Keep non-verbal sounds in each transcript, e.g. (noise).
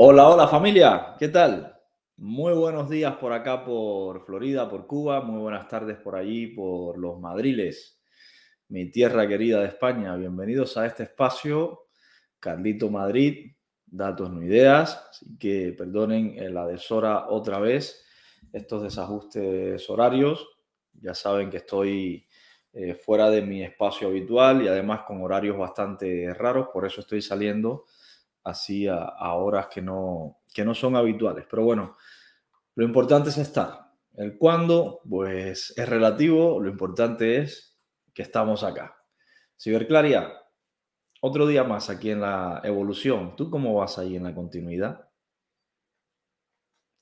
Hola, hola familia, ¿qué tal? Muy buenos días por acá, por Florida, por Cuba, muy buenas tardes por allí, por los Madriles, mi tierra querida de España. Bienvenidos a este espacio, Carlito Madrid, datos no ideas, así que perdonen eh, la deshora otra vez, estos desajustes horarios, ya saben que estoy eh, fuera de mi espacio habitual y además con horarios bastante raros, por eso estoy saliendo así a, horas que no, que no son habituales. Pero bueno, lo importante es estar. El cuándo, pues es relativo, lo importante es que estamos acá. claria otro día más aquí en la evolución. ¿Tú cómo vas ahí en la continuidad?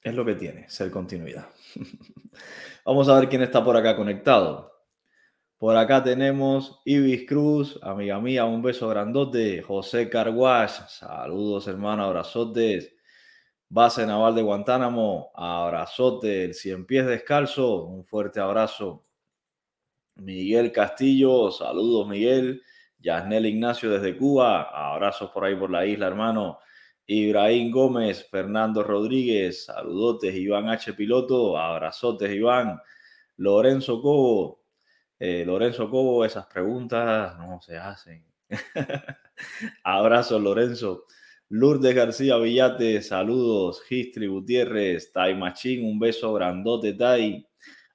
Es lo que tiene, ser continuidad. (laughs) Vamos a ver quién está por acá conectado. Por acá tenemos Ibis Cruz, amiga mía, un beso grandote. José Carguas, saludos hermano, abrazotes. Base Naval de Guantánamo, abrazote. El Cien Pies Descalzo, un fuerte abrazo. Miguel Castillo, saludos Miguel. Yasnel Ignacio desde Cuba, abrazos por ahí por la isla, hermano. Ibrahim Gómez, Fernando Rodríguez, saludotes. Iván H. Piloto, abrazotes, Iván. Lorenzo Cobo, eh, Lorenzo Cobo, esas preguntas no se hacen. (laughs) Abrazo, Lorenzo. Lourdes García Villate, saludos. Gistri Gutiérrez, Tai Machín, un beso grandote, Tai.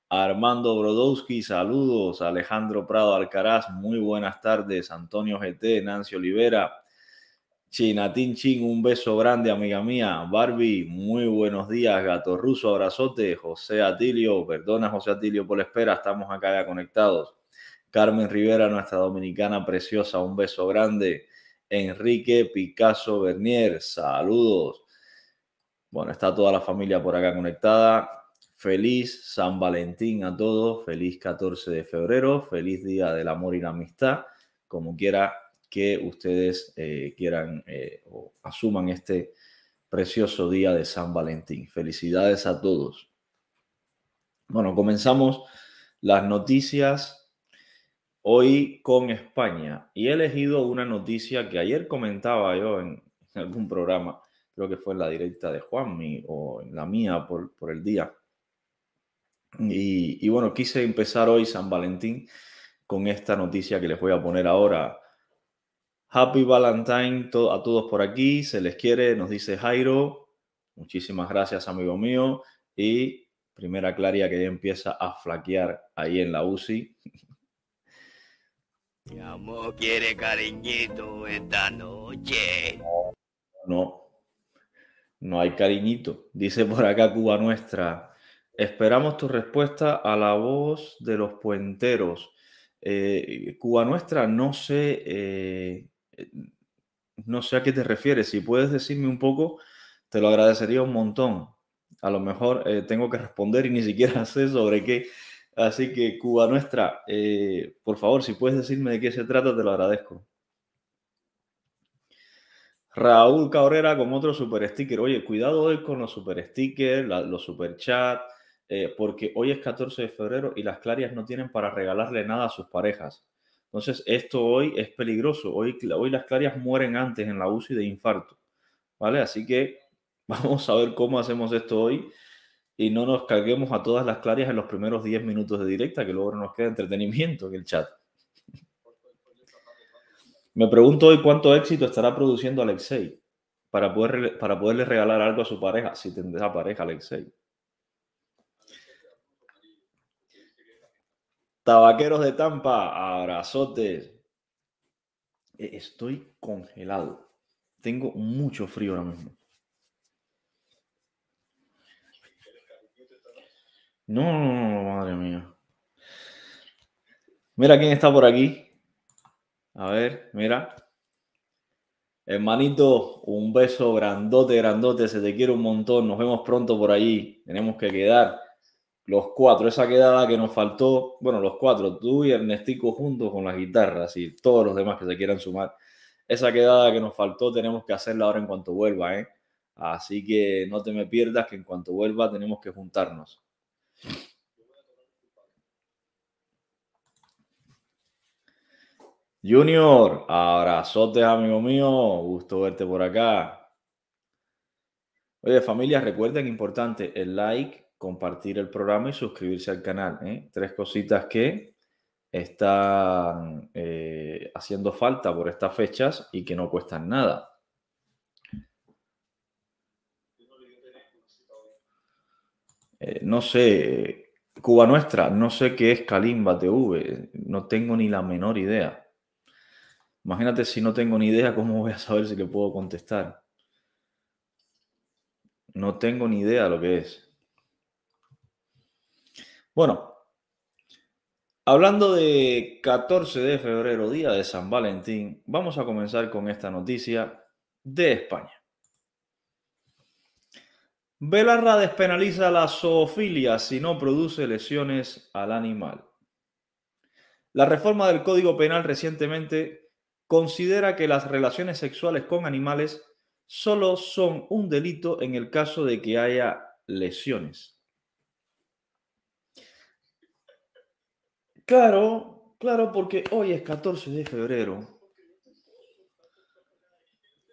Armando Brodowski, saludos. Alejandro Prado Alcaraz, muy buenas tardes. Antonio GT, Nancy Olivera, Chinatín Chin, un beso grande, amiga mía. Barbie, muy buenos días. Gato Ruso, abrazote. José Atilio, perdona José Atilio por la espera, estamos acá ya conectados. Carmen Rivera, nuestra dominicana preciosa, un beso grande. Enrique Picasso Bernier, saludos. Bueno, está toda la familia por acá conectada. Feliz San Valentín a todos, feliz 14 de febrero, feliz Día del Amor y la Amistad. Como quiera, que ustedes eh, quieran eh, o asuman este precioso día de San Valentín. Felicidades a todos. Bueno, comenzamos las noticias hoy con España y he elegido una noticia que ayer comentaba yo en, algún programa, creo que fue en la directa de Juanmi o en la mía por, el día. Y, y bueno, quise empezar hoy San Valentín con esta noticia que les voy a poner ahora Happy Valentine a todos por aquí. Se les quiere, nos dice Jairo. Muchísimas gracias, amigo mío. Y primera Claria que ya empieza a flaquear ahí en la UCI. Mi amor quiere cariñito esta noche. No, no hay cariñito. Dice por acá Cuba Nuestra. Esperamos tu respuesta a la voz de los puenteros. Eh, Cuba Nuestra, no sé eh, eh, no sé a qué te refieres. Si puedes decirme un poco, te lo agradecería un montón. A lo mejor eh, tengo que responder y ni siquiera (laughs) sé sobre qué. Así que Cuba Nuestra, eh, por favor, si puedes decirme de qué se trata, te lo agradezco. Raúl Cabrera con otro super sticker. Oye, cuidado hoy con los super stickers, los super chat, porque hoy es 14 de febrero y las clarias no tienen para regalarle nada a sus parejas. Entonces, esto hoy es peligroso. Hoy, las clarias mueren antes en la UCI de infarto. ¿Vale? Así que (laughs) vamos a ver cómo hacemos esto hoy y no nos carguemos a todas las clarias en los primeros 10 minutos de directa, que luego nos queda entretenimiento en el chat. Me pregunto hoy cuánto éxito estará produciendo Alexei para, poder, para poderle regalar algo a su pareja, si tendrá pareja Alexei. Tabaqueros de Tampa, abrazotes. E-, estoy congelado. Tengo mucho frío ahora mismo. No, madre mía. Mira quién está por aquí. A ver, mira. Hermanito, un beso grandote, grandote. Se te quiere un montón. Nos vemos pronto por allí. Tenemos que quedar los cuatro, esa quedada que nos faltó, bueno, los cuatro, tú y Ernestico juntos con las guitarras y todos los demás que se quieran sumar, esa quedada que nos faltó tenemos que hacerla ahora en cuanto vuelva, ¿eh? Así que no te me pierdas que en cuanto vuelva tenemos que juntarnos. Junior, abrazote amigo mío. Gusto verte por acá. Oye, familia, recuerden importante el like, compartir el programa y suscribirse al canal. ¿eh? Tres cositas que están eh, haciendo falta por estas fechas y que no cuestan nada. Eh, no sé, Cuba Nuestra, no sé qué es Kalimba TV, no tengo ni la menor idea. Imagínate si no tengo ni idea cómo voy a saber si le puedo contestar. No tengo ni idea lo que es. Bueno, hablando de 14 de febrero, día de San Valentín, vamos a comenzar con esta noticia de España. Velarra despenaliza la zoofilia si no produce lesiones al animal. La reforma del Código Penal recientemente considera que las relaciones sexuales con animales solo son un delito en el caso de que haya lesiones. Claro, claro, porque hoy es 14 de febrero.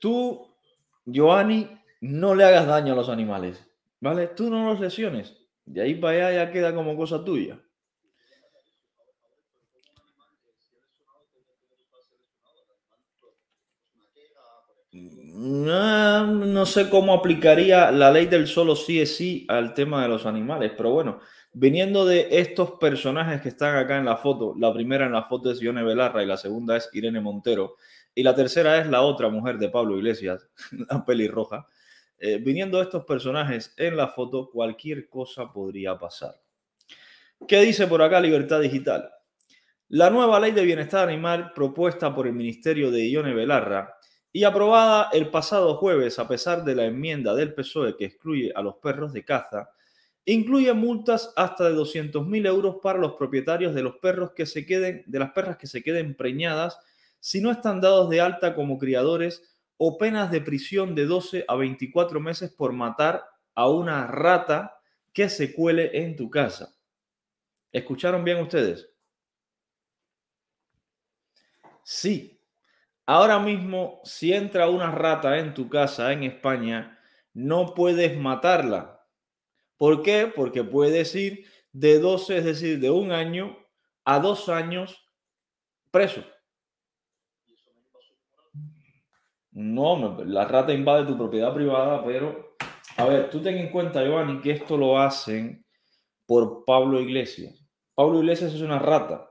Tú, Giovanni, no le hagas daño a los animales, ¿vale? Tú no los lesiones. De ahí para allá ya queda como cosa tuya. No, ah, no sé cómo aplicaría la ley del solo sí es sí al tema de los animales, pero bueno, Viniendo de estos personajes que están acá en la foto, la primera en la foto es Ione Belarra y la segunda es Irene Montero y la tercera es la otra mujer de Pablo Iglesias, (laughs) la pelirroja. Eh, viniendo de estos personajes en la foto, cualquier cosa podría pasar. ¿Qué dice por acá Libertad Digital? La nueva ley de bienestar animal propuesta por el Ministerio de Ione Belarra y aprobada el pasado jueves a pesar de la enmienda del PSOE que excluye a los perros de caza, Incluye multas hasta de 200.000 euros para los propietarios de, los perros que se queden, de las perras que se queden preñadas si no están dados de alta como criadores o penas de prisión de 12 a 24 meses por matar a una rata que se cuele en tu casa. ¿Escucharon bien ustedes? Sí. Ahora mismo, si entra una rata en tu casa en España, no puedes matarla ¿Por qué? Porque puede ir de 12, es decir, de un año a dos años preso. No, la rata invade tu propiedad privada, pero a ver, tú ten en cuenta, Giovanni, que esto lo hacen por Pablo Iglesias. Pablo Iglesias es una rata.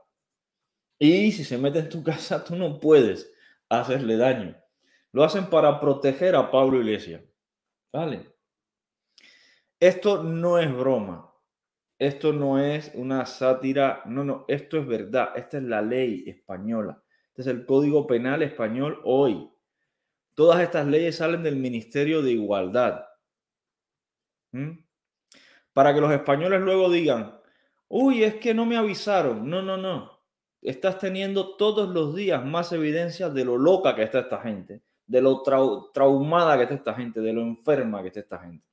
Y si se mete en tu casa, tú no puedes hacerle daño. Lo hacen para proteger a Pablo Iglesias. ¿Vale? Esto no es broma. Esto no es una sátira. No, no, esto es verdad. Esta es la ley española. Este es el Código Penal español hoy. Todas estas leyes salen del Ministerio de Igualdad. ¿Mm? Para que los españoles luego digan, uy, es que no me avisaron. No, no, no. Estás teniendo todos los días más evidencia de lo loca que está esta gente, de lo traumada que está esta gente, de lo enferma que está esta gente.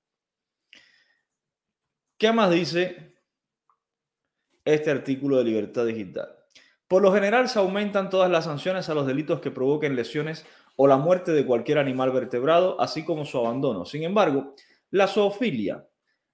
¿Qué más dice este artículo de libertad digital? Por lo general se aumentan todas las sanciones a los delitos que provoquen lesiones o la muerte de cualquier animal vertebrado, así como su abandono. Sin embargo, la zoofilia,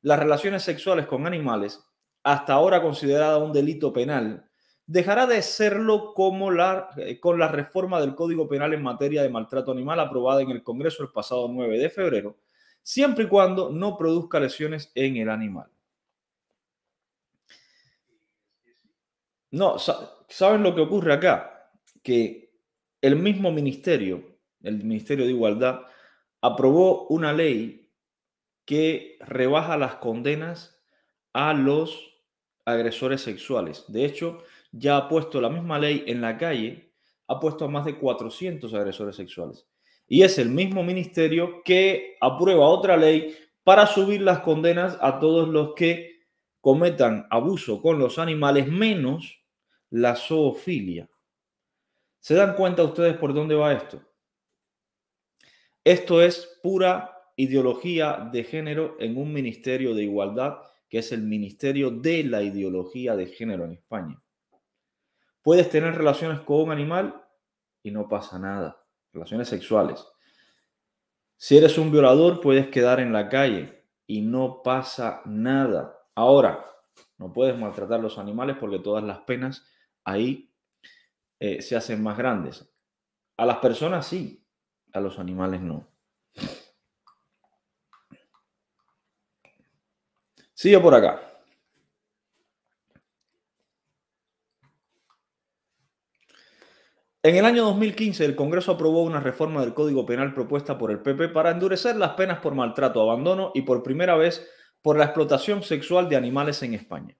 las relaciones sexuales con animales, hasta ahora considerada un delito penal, dejará de serlo como la, eh, con la reforma del Código Penal en materia de maltrato animal aprobada en el Congreso el pasado 9 de febrero, siempre y cuando no produzca lesiones en el animal. No, ¿saben lo que ocurre acá? Que el mismo ministerio, el Ministerio de Igualdad, aprobó una ley que rebaja las condenas a los agresores sexuales. De hecho, ya ha puesto la misma ley en la calle, ha puesto a más de 400 agresores sexuales. Y es el mismo ministerio que aprueba otra ley para subir las condenas a todos los que cometan abuso con los animales, menos la zoofilia. ¿Se dan cuenta ustedes por dónde va esto? Esto es pura ideología de género en un ministerio de igualdad que es el ministerio de la ideología de género en España. Puedes tener relaciones con un animal y no pasa nada relaciones sexuales. Si eres un violador, puedes quedar en la calle y no pasa nada. Ahora, no puedes maltratar los animales porque todas las penas ahí eh, se hacen más grandes. A las personas sí, a los animales no. Sigue por acá. En el año 2015, el Congreso aprobó una reforma del Código Penal propuesta por el PP para endurecer las penas por maltrato, abandono y por primera vez por la explotación sexual de animales en España.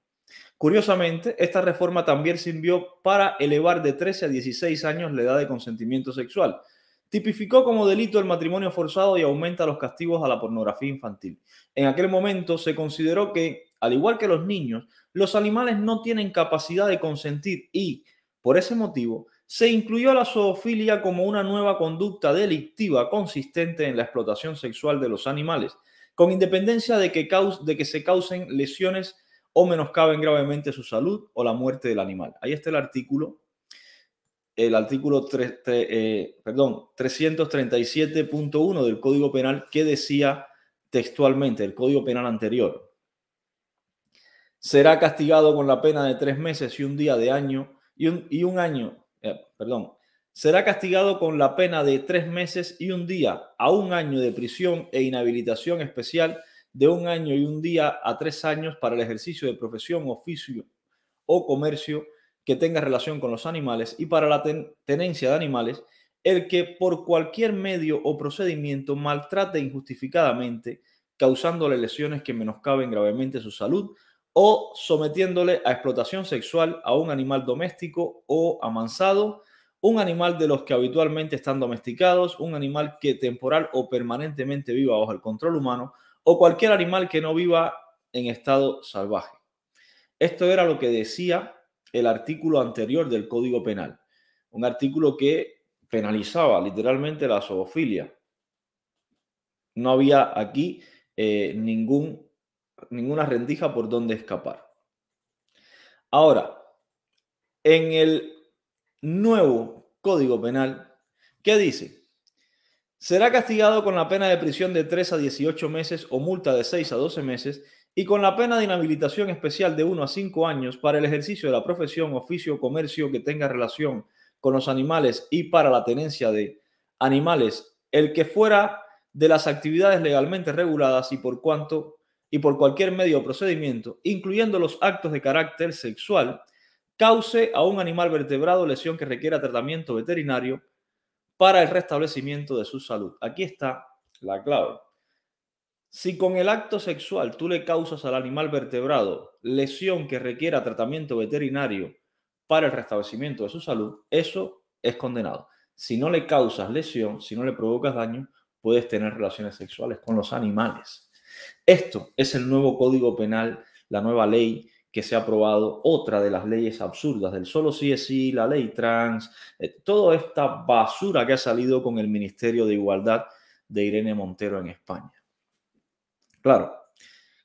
Curiosamente, esta reforma también sirvió para elevar de 13 a 16 años la edad de consentimiento sexual. Tipificó como delito el matrimonio forzado y aumenta los castigos a la pornografía infantil. En aquel momento se consideró que, al igual que los niños, los animales no tienen capacidad de consentir y, por ese motivo, se incluyó la zoofilia como una nueva conducta delictiva consistente en la explotación sexual de los animales, con independencia de que, se causen lesiones o menoscaben gravemente su salud o la muerte del animal. Ahí está el artículo, el artículo 337.1 eh, del Código Penal que decía textualmente, el Código Penal anterior, será castigado con la pena de tres meses y un día de año y un año eh, perdón, será castigado con la pena de tres meses y un día a un año de prisión e inhabilitación especial de un año y un día a tres años para el ejercicio de profesión, oficio o comercio que tenga relación con los animales y para la tenencia de animales, el que por cualquier medio o procedimiento maltrate injustificadamente, causándole lesiones que menoscaben gravemente su salud o sometiéndole a explotación sexual a un animal doméstico o amansado, un animal de los que habitualmente están domesticados, un animal que temporal o permanentemente viva bajo el control humano, o cualquier animal que no viva en estado salvaje. Esto era lo que decía el artículo anterior del Código Penal, un artículo que penalizaba literalmente la zoofilia. No había aquí eh, ningún ninguna rendija por donde escapar. Ahora, en el nuevo Código Penal, ¿qué dice? Será castigado con la pena de prisión de 3 a 18 meses o multa de 6 a 12 meses y con la pena de inhabilitación especial de 1 a 5 años para el ejercicio de la profesión, oficio o comercio que tenga relación con los animales y para la tenencia de animales, el que fuera de las actividades legalmente reguladas y por cuanto y por cualquier medio o procedimiento, incluyendo los actos de carácter sexual, cause a un animal vertebrado lesión que requiera tratamiento veterinario para el restablecimiento de su salud. Aquí está la clave. Si con el acto sexual tú le causas al animal vertebrado lesión que requiera tratamiento veterinario para el restablecimiento de su salud, eso es condenado. Si no le causas lesión, si no le provocas daño, puedes tener relaciones sexuales con los animales. Esto es el nuevo código penal, la nueva ley que se ha aprobado, otra de las leyes absurdas del solo sí es sí, la ley trans, eh, toda esta basura que ha salido con el Ministerio de Igualdad de Irene Montero en España. Claro,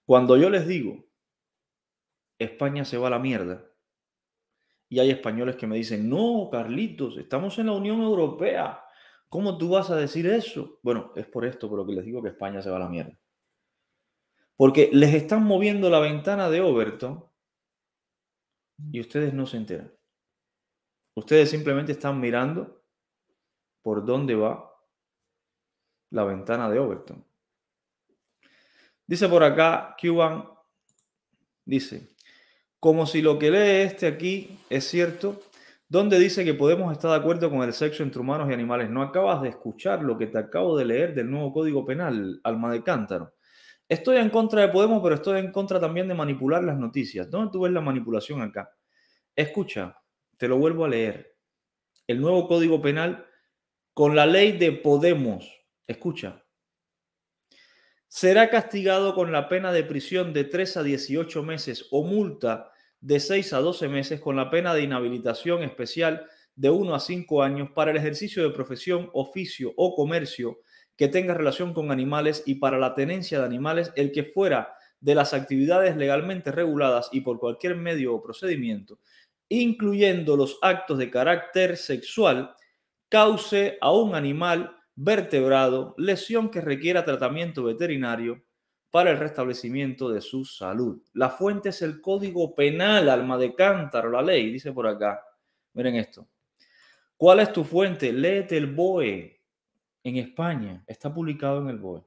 cuando yo les digo, España se va a la mierda, y hay españoles que me dicen, no, Carlitos, estamos en la Unión Europea, ¿cómo tú vas a decir eso? Bueno, es por esto por lo que les digo que España se va a la mierda. Porque les están moviendo la ventana de Overton y ustedes no se enteran. Ustedes simplemente están mirando por dónde va la ventana de Overton. Dice por acá Cuban, dice, como si lo que lee este aquí es cierto, donde dice que podemos estar de acuerdo con el sexo entre humanos y animales. No acabas de escuchar lo que te acabo de leer del nuevo Código Penal, alma de cántaro. Estoy en contra de Podemos, pero estoy en contra también de manipular las noticias. ¿Dónde tú ves la manipulación acá? Escucha, te lo vuelvo a leer. El nuevo Código Penal con la ley de Podemos. Escucha. Será castigado con la pena de prisión de 3 a 18 meses o multa de 6 a 12 meses con la pena de inhabilitación especial de 1 a 5 años para el ejercicio de profesión, oficio o comercio que tenga relación con animales y para la tenencia de animales, el que fuera de las actividades legalmente reguladas y por cualquier medio o procedimiento, incluyendo los actos de carácter sexual, cause a un animal vertebrado lesión que requiera tratamiento veterinario para el restablecimiento de su salud. La fuente es el Código Penal, alma de cántaro, la ley, dice por acá. Miren esto. ¿Cuál es tu fuente? Léete el BOE, en España, está publicado en el BOE.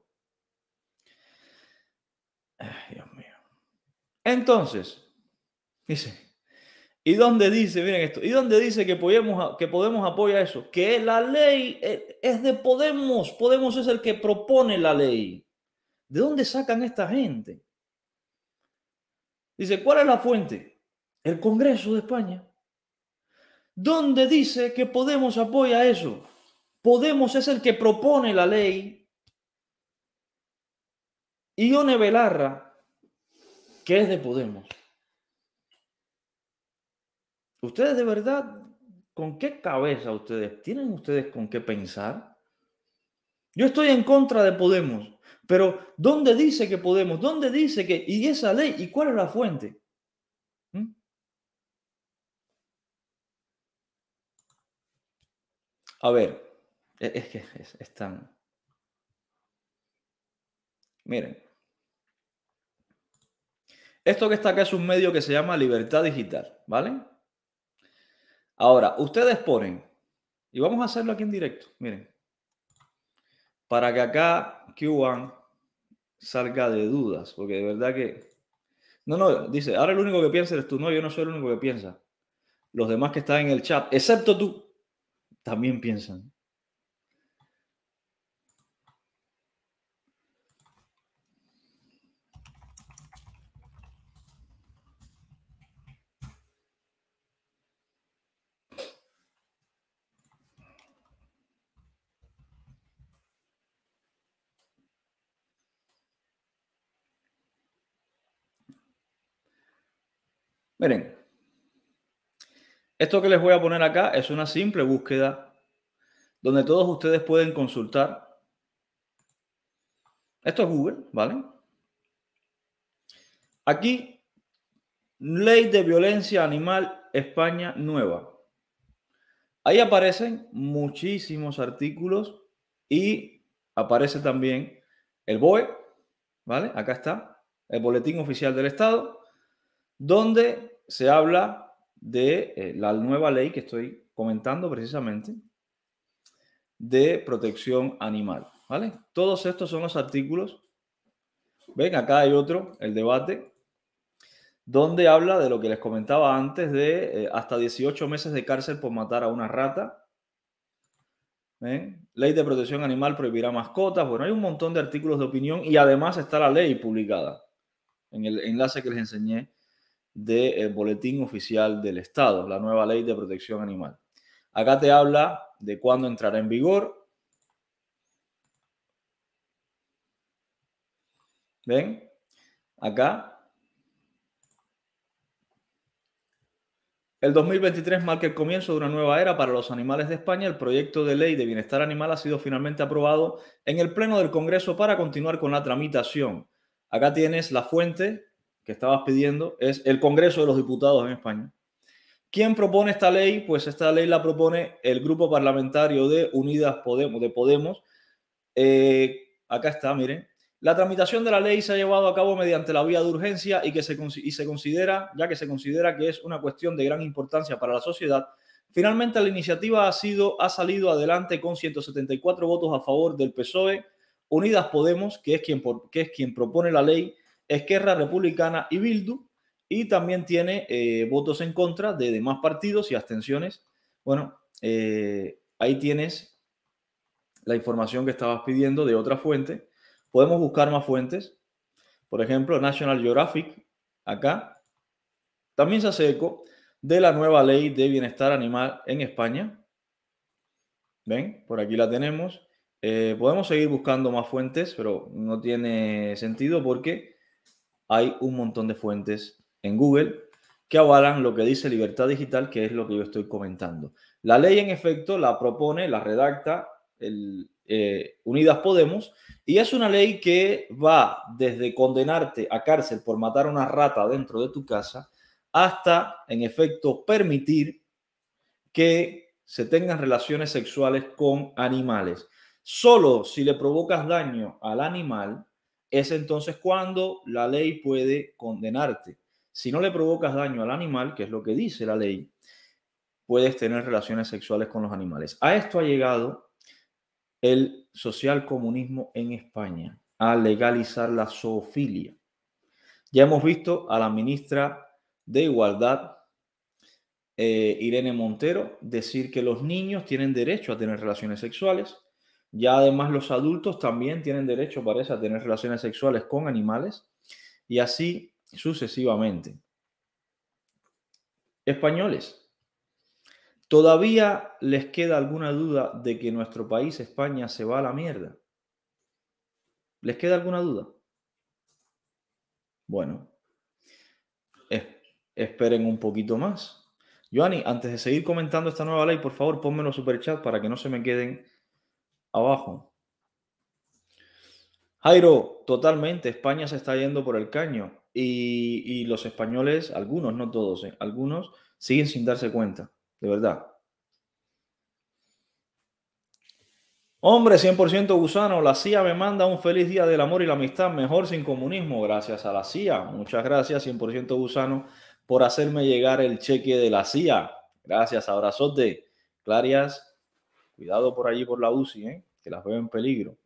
Dios mío. Entonces, dice, ¿y dónde dice, miren esto, ¿y dónde dice que Podemos, que Podemos apoya eso? Que la ley eh, es de Podemos, Podemos es el que propone la ley. ¿De dónde sacan esta gente? Dice, ¿cuál es la fuente? El Congreso de España. ¿Dónde dice que Podemos apoya eso? Podemos es el que propone la ley. Y Ione Belarra, que es de Podemos. ¿Ustedes de verdad, con qué cabeza ustedes, tienen ustedes con qué pensar? Yo estoy en contra de Podemos, pero ¿dónde dice que Podemos? ¿Dónde dice que... ¿Y esa ley? ¿Y cuál es la fuente? ¿Mm? A ver, e, es, que están. Miren. Esto que está acá es un medio que se llama Libertad Digital, ¿vale? Ahora, ustedes ponen, y vamos a hacerlo aquí en directo, miren, para que acá Q1 salga de dudas, porque de verdad que... No, no, dice, ahora el único que piensa eres tú, no, yo no soy el único que piensa. Los demás que están en el chat, excepto tú, también piensan. Miren, esto que les voy a poner acá es una simple búsqueda donde todos ustedes pueden consultar. Esto es Google, ¿vale? Aquí, Ley de Violencia Animal España Nueva. Ahí aparecen muchísimos artículos y aparece también el BOE, ¿vale? Acá está, el Boletín Oficial del Estado, donde se habla de eh, la nueva ley que estoy comentando precisamente de protección animal. ¿Vale? Todos estos son los artículos. Ven, acá hay otro, el debate, donde habla de lo que les comentaba antes de eh, hasta 18 meses de cárcel por matar a una rata. Ley de protección animal prohibirá mascotas. Bueno, hay un montón de artículos de opinión y además está la ley publicada en el enlace que les enseñé del Boletín Oficial del Estado, la nueva ley de protección animal. Acá te habla de cuándo entrará en vigor. ¿Ven? Acá. El 2023 marca el comienzo de una nueva era para los animales de España. El proyecto de ley de bienestar animal ha sido finalmente aprobado en el Pleno del Congreso para continuar con la tramitación. Acá tienes la fuente que estabas pidiendo es el Congreso de los Diputados en España. ¿Quién propone esta ley? Pues esta ley la propone el grupo parlamentario de Unidas Podemos, de Podemos. Eh, acá está, miren. La tramitación de la ley se ha llevado a cabo mediante la vía de urgencia y que se, y se considera, ya que se considera que es una cuestión de gran importancia para la sociedad, finalmente la iniciativa ha, sido, ha salido adelante con 174 votos a favor del PSOE, Unidas Podemos, que es quien, que es quien propone la ley, Esquerra Republicana y Bildu, y también tiene eh, votos en contra de demás partidos y abstenciones. Bueno, eh, ahí tienes la información que estabas pidiendo de otra fuente. Podemos buscar más fuentes. Por ejemplo, National Geographic, acá, también se hace eco de la nueva ley de bienestar animal en España. ¿Ven? Por aquí la tenemos. Eh, podemos seguir buscando más fuentes, pero no tiene sentido porque hay un montón de fuentes en Google que avalan lo que dice libertad digital, que es lo que yo estoy comentando. La ley, en efecto, la propone, la redacta eh, Unidas Podemos, y es una ley que va desde condenarte a cárcel por matar una rata dentro de tu casa, hasta, en efecto, permitir que se tengan relaciones sexuales con animales. Solo si le provocas daño al animal, es entonces cuando la ley puede condenarte. Si no le provocas daño al animal, que es lo que dice la ley, puedes tener relaciones sexuales con los animales. A esto ha llegado el social comunismo en España, a legalizar la zoofilia. Ya hemos visto a la ministra de Igualdad, eh, Irene Montero, decir que los niños tienen derecho a tener relaciones sexuales ya además los adultos también tienen derecho, parece, a tener relaciones sexuales con animales y así sucesivamente. Españoles, ¿todavía les queda alguna duda de que nuestro país, España, se va a la mierda? ¿Les queda alguna duda? Bueno, esperen un poquito más. Joanny, antes de seguir comentando esta nueva ley, por favor, ponme los superchats para que no se me queden abajo. Jairo, totalmente, España se está yendo por el caño y, los españoles, algunos, no todos, eh, algunos siguen sin darse cuenta, de verdad. Hombre, 100% gusano, la CIA me manda un feliz día del amor y la amistad, mejor sin comunismo, gracias a la CIA. Muchas gracias, 100% gusano, por hacerme llegar el cheque de la CIA. Gracias, abrazote. Clarias Cuidado por allí por la UCI, ¿eh? que las veo en peligro.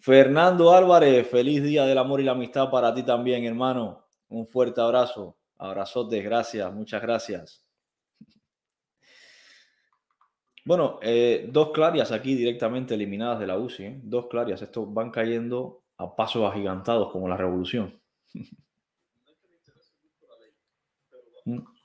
Fernando Álvarez, feliz día del amor y la amistad para ti también, hermano. Un fuerte abrazo. Abrazotes, gracias, muchas gracias. (laughs) Bueno, eh, dos clarias aquí directamente eliminadas de la UCI. ¿eh? Dos clarias. Estos van cayendo a pasos agigantados como la revolución. (laughs)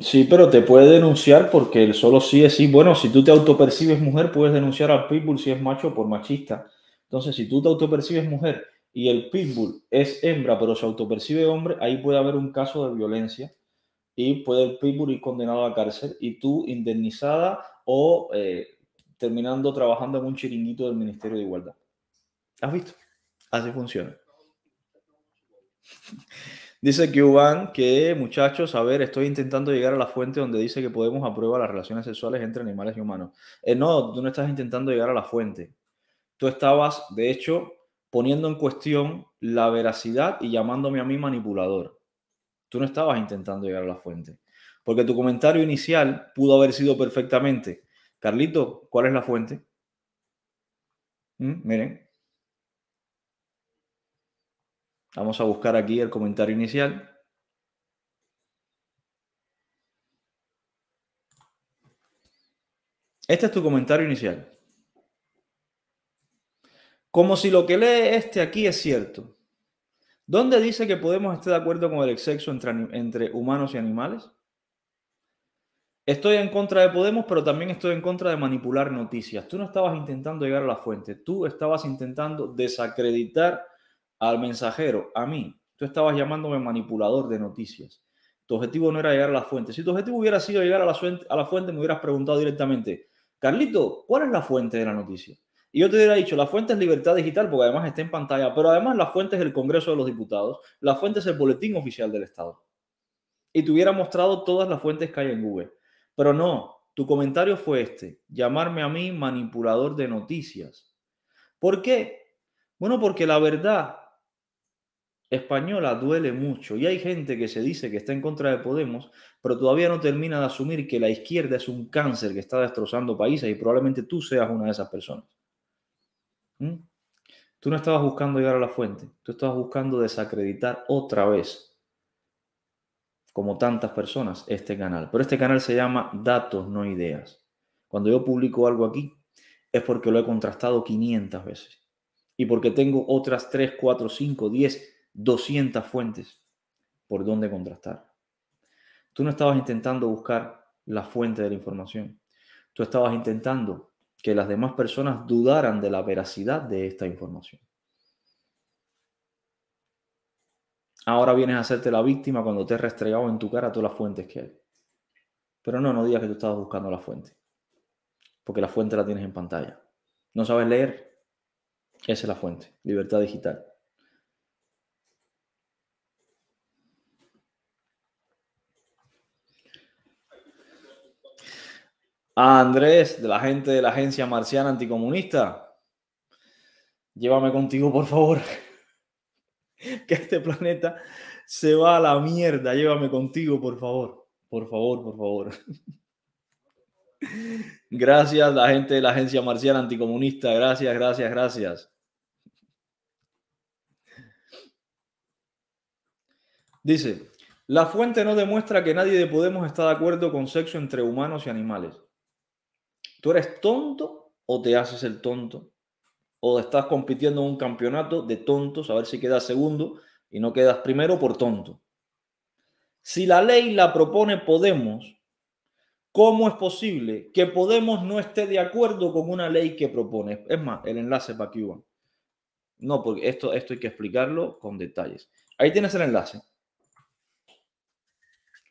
Sí, pero te puede denunciar porque él solo sí es sí. Bueno, si tú te autopercibes mujer, puedes denunciar al pitbull si es macho por machista. Entonces, si tú te autopercibes mujer y el pitbull es hembra, pero se autopercibe hombre, ahí puede haber un caso de violencia y puede el pitbull ir condenado a cárcel y tú indemnizada o eh, terminando trabajando en un chiringuito del Ministerio de Igualdad. ¿Has visto? Así funciona. (laughs) Dice Cuban que, muchachos, a ver, estoy intentando llegar a la fuente donde dice que podemos apruebar las relaciones sexuales entre animales y humanos. Eh, no, tú no estás intentando llegar a la fuente. Tú estabas, de hecho, poniendo en cuestión la veracidad y llamándome a mí manipulador. Tú no estabas intentando llegar a la fuente. Porque tu comentario inicial pudo haber sido perfectamente, Carlito, ¿cuál es la fuente? ¿Mm? miren, Vamos a buscar aquí el comentario inicial. Este es tu comentario inicial. Como si lo que lee este aquí es cierto. ¿Dónde dice que podemos estar de acuerdo con el sexo entre, entre humanos y animales? Estoy en contra de Podemos, pero también estoy en contra de manipular noticias. Tú no estabas intentando llegar a la fuente, tú estabas intentando desacreditar al mensajero, a mí. Tú estabas llamándome manipulador de noticias. Tu objetivo no era llegar a la fuente. Si tu objetivo hubiera sido llegar a la, fuente, a la fuente, me hubieras preguntado directamente, Carlito, ¿cuál es la fuente de la noticia? Y yo te hubiera dicho, la fuente es libertad digital, porque además está en pantalla, pero además la fuente es el Congreso de los Diputados, la fuente es el Boletín Oficial del Estado. Y te hubiera mostrado todas las fuentes que hay en Google. Pero no, tu comentario fue este, llamarme a mí manipulador de noticias. ¿Por qué? Bueno, porque la verdad española duele mucho y hay gente que se dice que está en contra de Podemos, pero todavía no termina de asumir que la izquierda es un cáncer que está destrozando países y probablemente tú seas una de esas personas. ¿Mm? Tú no estabas buscando llegar a la fuente, tú estabas buscando desacreditar otra vez, como tantas personas, este canal. Pero este canal se llama Datos, no Ideas. Cuando yo publico algo aquí es porque lo he contrastado 500 veces y porque tengo otras 3, 4, 5, 10 200 fuentes por donde contrastar. Tú no estabas intentando buscar la fuente de la información. Tú estabas intentando que las demás personas dudaran de la veracidad de esta información. Ahora vienes a hacerte la víctima cuando te he restregado en tu cara todas las fuentes que hay. Pero no, no digas que tú estabas buscando la fuente. Porque la fuente la tienes en pantalla. No sabes leer. Esa es la fuente. Libertad digital. Andrés, de la gente de la Agencia Marciana Anticomunista. Llévame contigo, por favor. (laughs) que este planeta se va a la mierda. Llévame contigo, por favor. Por favor, por favor. (laughs) Gracias, la gente de la Agencia Marciana Anticomunista. Gracias, gracias, gracias. Dice, la fuente no demuestra que nadie de Podemos está de acuerdo con sexo entre humanos y animales. ¿Tú eres tonto o te haces el tonto? ¿O estás compitiendo en un campeonato de tontos a ver si quedas segundo y no quedas primero por tonto? Si la ley la propone Podemos, ¿cómo es posible que Podemos no esté de acuerdo con una ley que propone? Es más, el enlace para que No, porque esto, esto hay que explicarlo con detalles. Ahí tienes el enlace.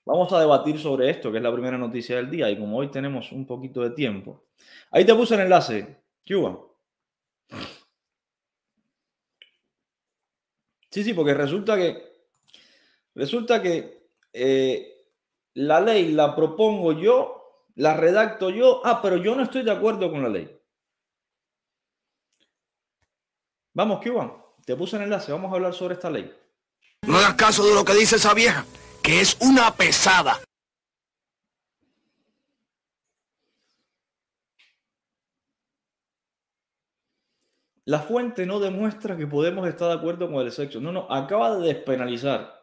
Vamos a debatir sobre esto, que es la primera noticia del día, y como hoy tenemos un poquito de tiempo. Ahí te puse el enlace, Cuba. Sí, sí, porque resulta que resulta que eh, la ley la propongo yo, la redacto yo, ah, pero yo no estoy de acuerdo con la ley. Vamos, Cuba, te puse el enlace, vamos a hablar sobre esta ley. No hagas caso de lo que dice esa vieja que es una pesada. La fuente no demuestra que podemos estar de acuerdo con el sexo. No, no, acaba de despenalizar.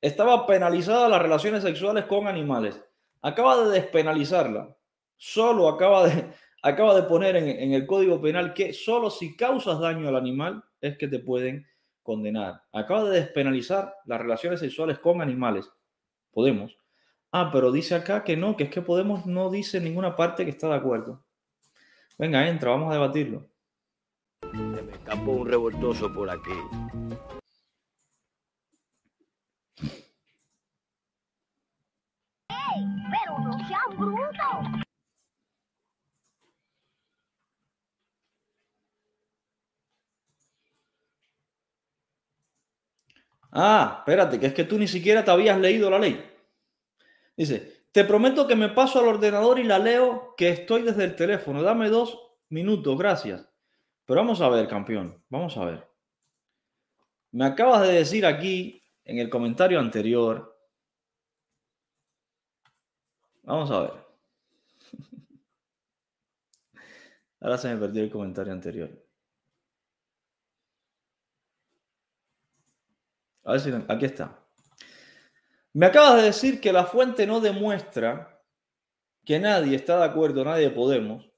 Estaba penalizada las relaciones sexuales con animales. Acaba de despenalizarla. Solo acaba de, acaba de poner en, en el código penal que solo si causas daño al animal es que te pueden condenar. Acaba de despenalizar las relaciones sexuales con animales. Podemos. Ah, pero dice acá que no, que es que Podemos no dice ninguna parte que está de acuerdo. Venga, entra, vamos a debatirlo. Se me escapó un revoltoso por aquí. ¡Ey! ¡Pero no seas bruto! Ah, espérate, que es que tú ni siquiera te habías leído la ley. Dice, te prometo que me paso al ordenador y la leo, que estoy desde el teléfono. Dame dos minutos, gracias. Pero vamos a ver, campeón, vamos a ver. Me acabas de decir aquí, en el comentario anterior, vamos a ver. (laughs) Ahora se me perdió el comentario anterior. A ver si aquí está. Me acabas de decir que la fuente no demuestra que nadie está de acuerdo, nadie podemos.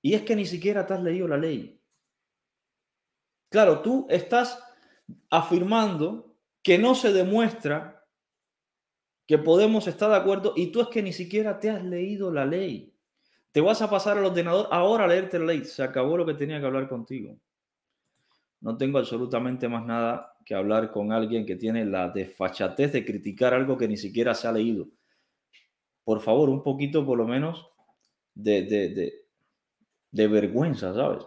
Y es que ni siquiera te has leído la ley. Claro, tú estás afirmando que no se demuestra que Podemos está de acuerdo y tú es que ni siquiera te has leído la ley. Te vas a pasar al ordenador ahora a leerte la ley. Se acabó lo que tenía que hablar contigo. No tengo absolutamente más nada que hablar con alguien que tiene la desfachatez de criticar algo que ni siquiera se ha leído. Por favor, un poquito por lo menos de, de, de, vergüenza, ¿sabes?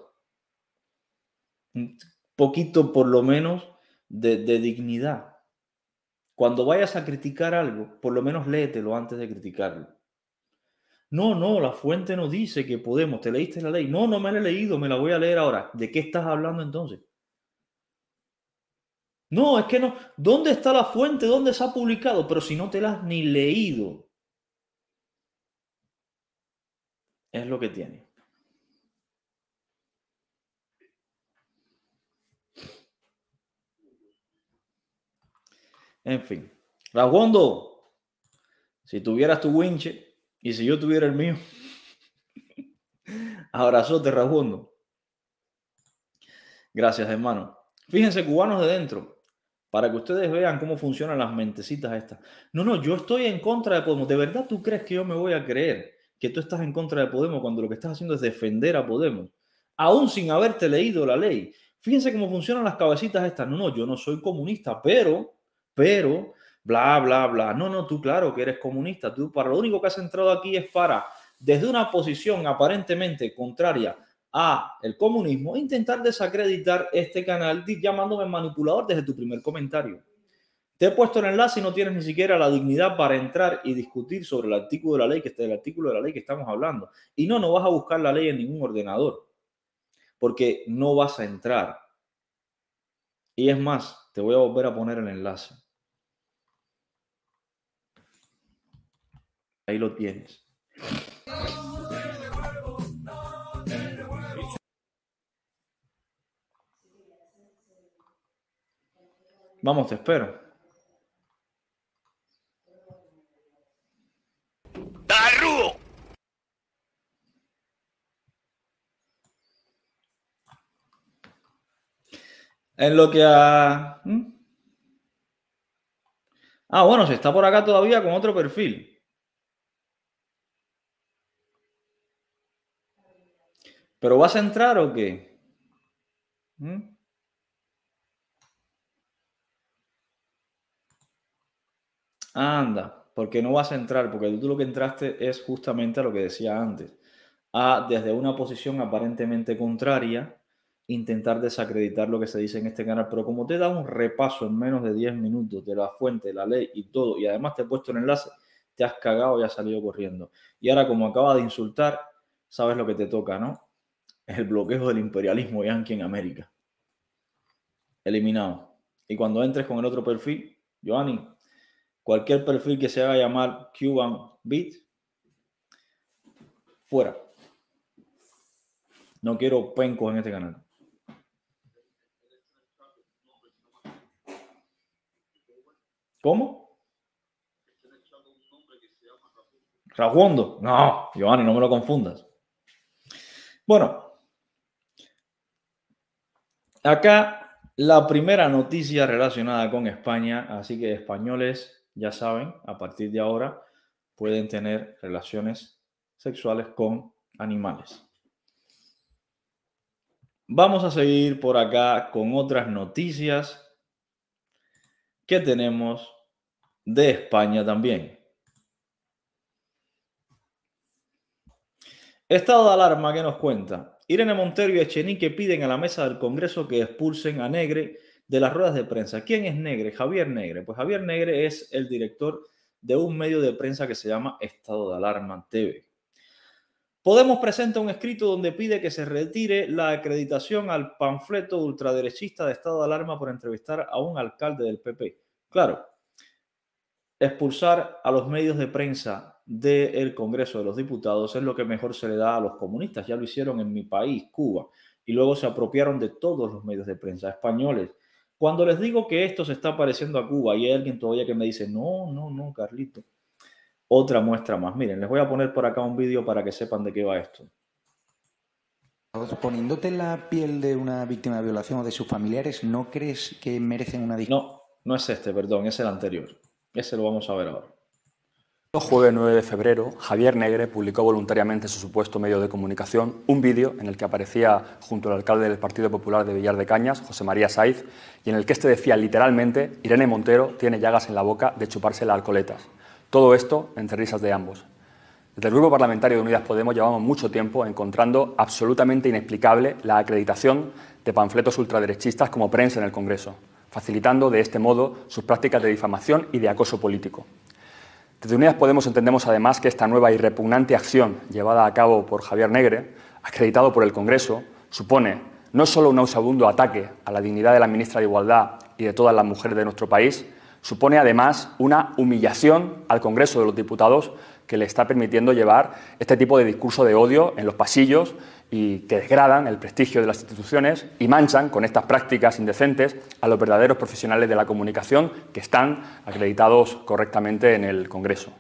Un poquito por lo menos de, de dignidad. Cuando vayas a criticar algo, por lo menos léetelo antes de criticarlo. No, no, la fuente no dice que podemos, te leíste la ley. No, no me la he leído, me la voy a leer ahora. ¿De qué estás hablando entonces? No, es que no. ¿Dónde está la fuente? ¿Dónde se ha publicado? Pero si no te la has ni leído. Es lo que tiene. En fin. Rajondo, si tuvieras tu winche y si yo tuviera el mío. (laughs) Abrazote, Rajondo. Gracias, hermano. Fíjense, cubanos de dentro para que ustedes vean cómo funcionan las mentecitas estas. No, no, yo estoy en contra de Podemos. ¿De verdad tú crees que yo me voy a creer que tú estás en contra de Podemos cuando lo que estás haciendo es defender a Podemos? Aún sin haberte leído la ley. Fíjense cómo funcionan las cabecitas estas. No, no, yo no soy comunista, pero, pero, bla, bla, bla. No, no, tú claro que eres comunista. Tú para lo único que has entrado aquí es para, desde una posición aparentemente contraria a el comunismo, e intentar desacreditar este canal llamándome manipulador desde tu primer comentario. Te he puesto el enlace y no tienes ni siquiera la dignidad para entrar y discutir sobre el artículo de la ley que está el artículo de la ley que estamos hablando. Y no, no vas a buscar la ley en ningún ordenador, porque no vas a entrar. Y es más, te voy a volver a poner el enlace. Ahí lo tienes. Vamos, te espero. En lo que a. ¿Mm? Ah, bueno, se está por acá todavía con otro perfil. ¿Pero vas a entrar o qué? ¿Mm? Anda, porque no vas a entrar, porque tú lo que entraste es justamente a lo que decía antes, a desde una posición aparentemente contraria intentar desacreditar lo que se dice en este canal, pero como te da un repaso en menos de 10 minutos de la fuente, la ley y todo, y además te he puesto el enlace, te has cagado y has salido corriendo. Y ahora como acaba de insultar, sabes lo que te toca, ¿no? El bloqueo del imperialismo yanqui en América. Eliminado. Y cuando entres con el otro perfil, Joanny, cualquier perfil que se haga llamar Cuban Beat, fuera. No quiero pencos en este canal. ¿Cómo? Rajuondo. No, Giovanni, no me lo confundas. Bueno, acá la primera noticia relacionada con España, así que españoles, ya saben, a partir de ahora pueden tener relaciones sexuales con animales. Vamos a seguir por acá con otras noticias que tenemos de España también. Estado de alarma que nos cuenta. Irene Montero y Echenique piden a la mesa del Congreso que expulsen a Negre de las ruedas de prensa. ¿Quién es Negre? Javier Negre. Pues Javier Negre es el director de un medio de prensa que se llama Estado de Alarma TV. Podemos presenta un escrito donde pide que se retire la acreditación al panfleto ultraderechista de estado de alarma por entrevistar a un alcalde del PP. Claro, expulsar a los medios de prensa del Congreso de los Diputados es lo que mejor se le da a los comunistas. Ya lo hicieron en mi país, Cuba, y luego se apropiaron de todos los medios de prensa españoles, cuando les digo que esto se está pareciendo a Cuba y hay alguien todavía que me dice, no, no, no, Carlito. Otra muestra más. Miren, les voy a poner por acá un vídeo para que sepan de qué va esto. Poniéndote en la piel de una víctima de violación o de sus familiares, ¿no crees que merecen una No, no es este, perdón, es el anterior. Ese lo vamos a ver ahora. El jueves 9 de febrero, Javier Negre publicó voluntariamente en su supuesto medio de comunicación un vídeo en el que aparecía junto al alcalde del Partido Popular de Villar de Cañas, José María Saiz, y en el que este decía literalmente, Irene Montero tiene llagas en la boca de chuparse las alcoletas. Todo esto entre risas de ambos. Desde el Grupo Parlamentario de Unidas Podemos llevamos mucho tiempo encontrando absolutamente inexplicable la acreditación de panfletos ultraderechistas como prensa en el Congreso, facilitando de este modo sus prácticas de difamación y de acoso político. Desde Unidas Podemos entendemos además que esta nueva y repugnante acción llevada a cabo por Javier Negre, acreditado por el Congreso, supone no solo un ausabundo ataque a la dignidad de la ministra de Igualdad y de todas las mujeres de nuestro país, supone además una humillación al Congreso de los Diputados que le está permitiendo llevar este tipo de discurso de odio en los pasillos y que desgradan el prestigio de las instituciones y manchan con estas prácticas indecentes a los verdaderos profesionales de la comunicación que están acreditados correctamente en el Congreso.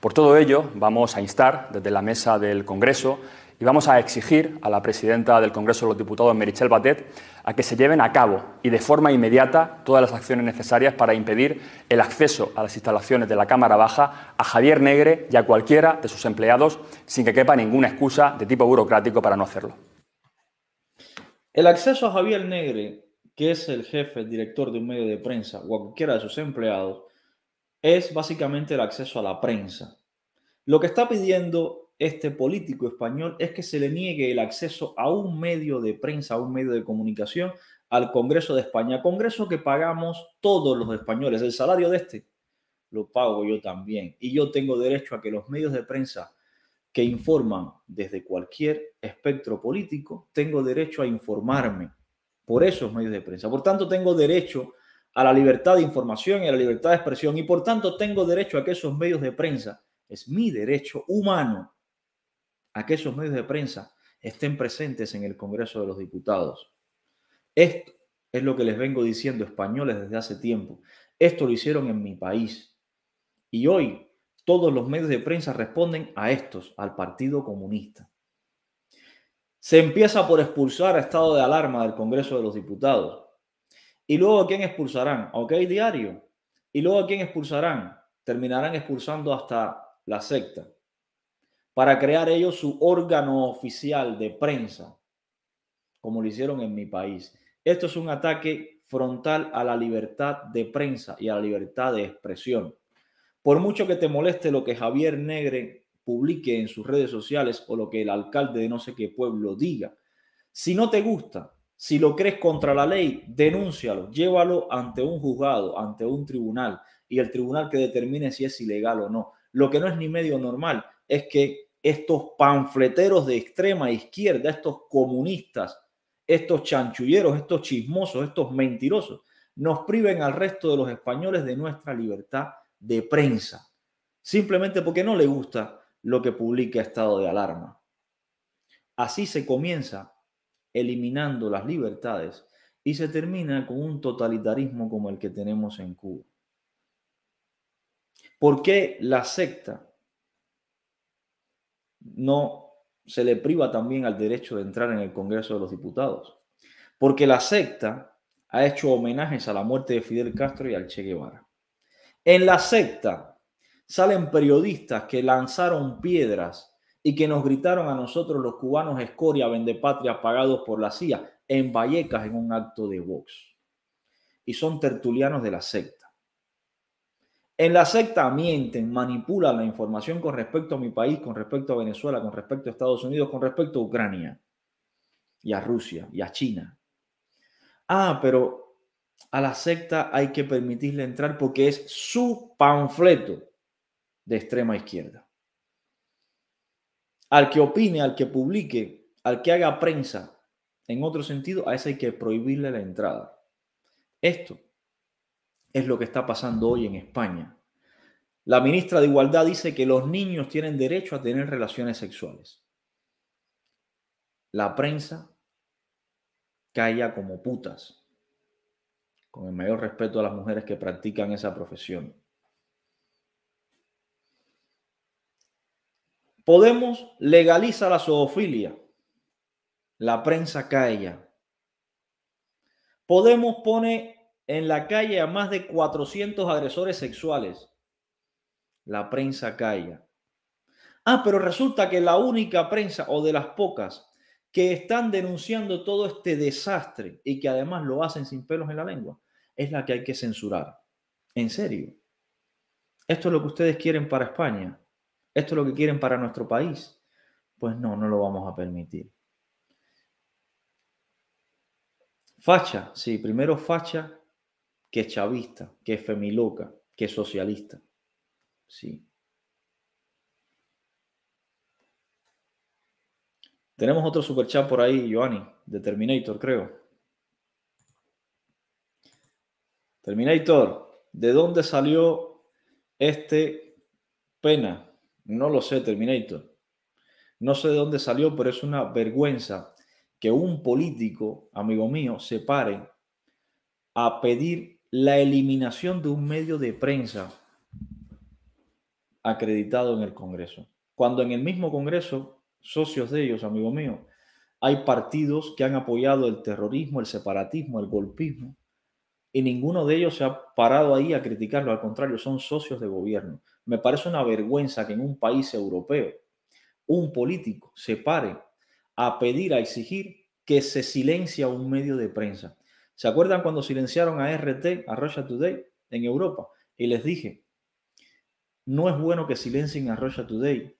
Por todo ello, vamos a instar desde la mesa del Congreso y vamos a exigir a la presidenta del Congreso de los Diputados, Merichel Batet, a que se lleven a cabo y de forma inmediata todas las acciones necesarias para impedir el acceso a las instalaciones de la Cámara Baja a Javier Negre y a cualquiera de sus empleados sin que quepa ninguna excusa de tipo burocrático para no hacerlo. El acceso a Javier Negre, que es el jefe, director de un medio de prensa o a cualquiera de sus empleados, es básicamente el acceso a la prensa. Lo que está pidiendo este político español es que se le niegue el acceso a un medio de prensa, a un medio de comunicación, al Congreso de España, Congreso que pagamos todos los españoles. El salario de este lo pago yo también. Y yo tengo derecho a que los medios de prensa que informan desde cualquier espectro político, tengo derecho a informarme por esos medios de prensa. Por tanto, tengo derecho a la libertad de información y a la libertad de expresión y por tanto tengo derecho a que esos medios de prensa, es mi derecho humano, a que esos medios de prensa estén presentes en el Congreso de los Diputados. Esto es lo que les vengo diciendo españoles desde hace tiempo. Esto lo hicieron en mi país. Y hoy todos los medios de prensa responden a estos, al Partido Comunista. Se empieza por expulsar a estado de alarma del Congreso de los Diputados. ¿Y luego a quién expulsarán? ¿A OK Diario? ¿Y luego a quién expulsarán? Terminarán expulsando hasta la secta para crear ellos su órgano oficial de prensa, como lo hicieron en mi país. Esto es un ataque frontal a la libertad de prensa y a la libertad de expresión. Por mucho que te moleste lo que Javier Negre publique en sus redes sociales o lo que el alcalde de no sé qué pueblo diga, si no te gusta, si lo crees contra la ley, denúncialo, llévalo ante un juzgado, ante un tribunal y el tribunal que determine si es ilegal o no. Lo que no es ni medio normal es que estos panfleteros de extrema izquierda, estos comunistas, estos chanchulleros, estos chismosos, estos mentirosos, nos priven al resto de los españoles de nuestra libertad de prensa, simplemente porque no le gusta lo que publica estado de alarma. Así se comienza eliminando las libertades y se termina con un totalitarismo como el que tenemos en Cuba. ¿Por qué la secta no se le priva también al derecho de entrar en el Congreso de los Diputados. Porque la secta ha hecho homenajes a la muerte de Fidel Castro y al Che Guevara. En la secta salen periodistas que lanzaron piedras y que nos gritaron a nosotros los cubanos escoria, vendepatrias pagados por la CIA en Vallecas en un acto de Vox. Y son tertulianos de la secta. En la secta mienten, manipulan la información con respecto a mi país, con respecto a Venezuela, con respecto a Estados Unidos, con respecto a Ucrania y a Rusia y a China. Ah, pero a la secta hay que permitirle entrar porque es su panfleto de extrema izquierda. Al que opine, al que publique, al que haga prensa, en otro sentido, a ese hay que prohibirle la entrada. Esto es lo que está pasando hoy en España. La ministra de Igualdad dice que los niños tienen derecho a tener relaciones sexuales. La prensa calla como putas, con el mayor respeto a las mujeres que practican esa profesión. Podemos legaliza la zoofilia. La prensa calla. Podemos pone en la calle a más de 400 agresores sexuales. La prensa calla. Ah, pero resulta que la única prensa o de las pocas que están denunciando todo este desastre y que además lo hacen sin pelos en la lengua, es la que hay que censurar. En serio. Esto es lo que ustedes quieren para España. Esto es lo que quieren para nuestro país. Pues no, no lo vamos a permitir. Facha, sí, primero facha que chavista, que es femiloca, que socialista. Sí. Tenemos otro superchat por ahí, Joanny, de Terminator, creo. Terminator, ¿de dónde salió este pena? No lo sé, Terminator. No sé de dónde salió, pero es una vergüenza que un político, amigo mío, se pare a pedir la eliminación de un medio de prensa acreditado en el Congreso. Cuando en el mismo Congreso, socios de ellos, amigo mío, hay partidos que han apoyado el terrorismo, el separatismo, el golpismo, y ninguno de ellos se ha parado ahí a criticarlo, al contrario, son socios de gobierno. Me parece una vergüenza que en un país europeo un político se pare a pedir, a exigir que se silencia un medio de prensa. ¿Se acuerdan cuando silenciaron a RT, a Russia Today, en Europa? Y les dije, no es bueno que silencien a Russia Today,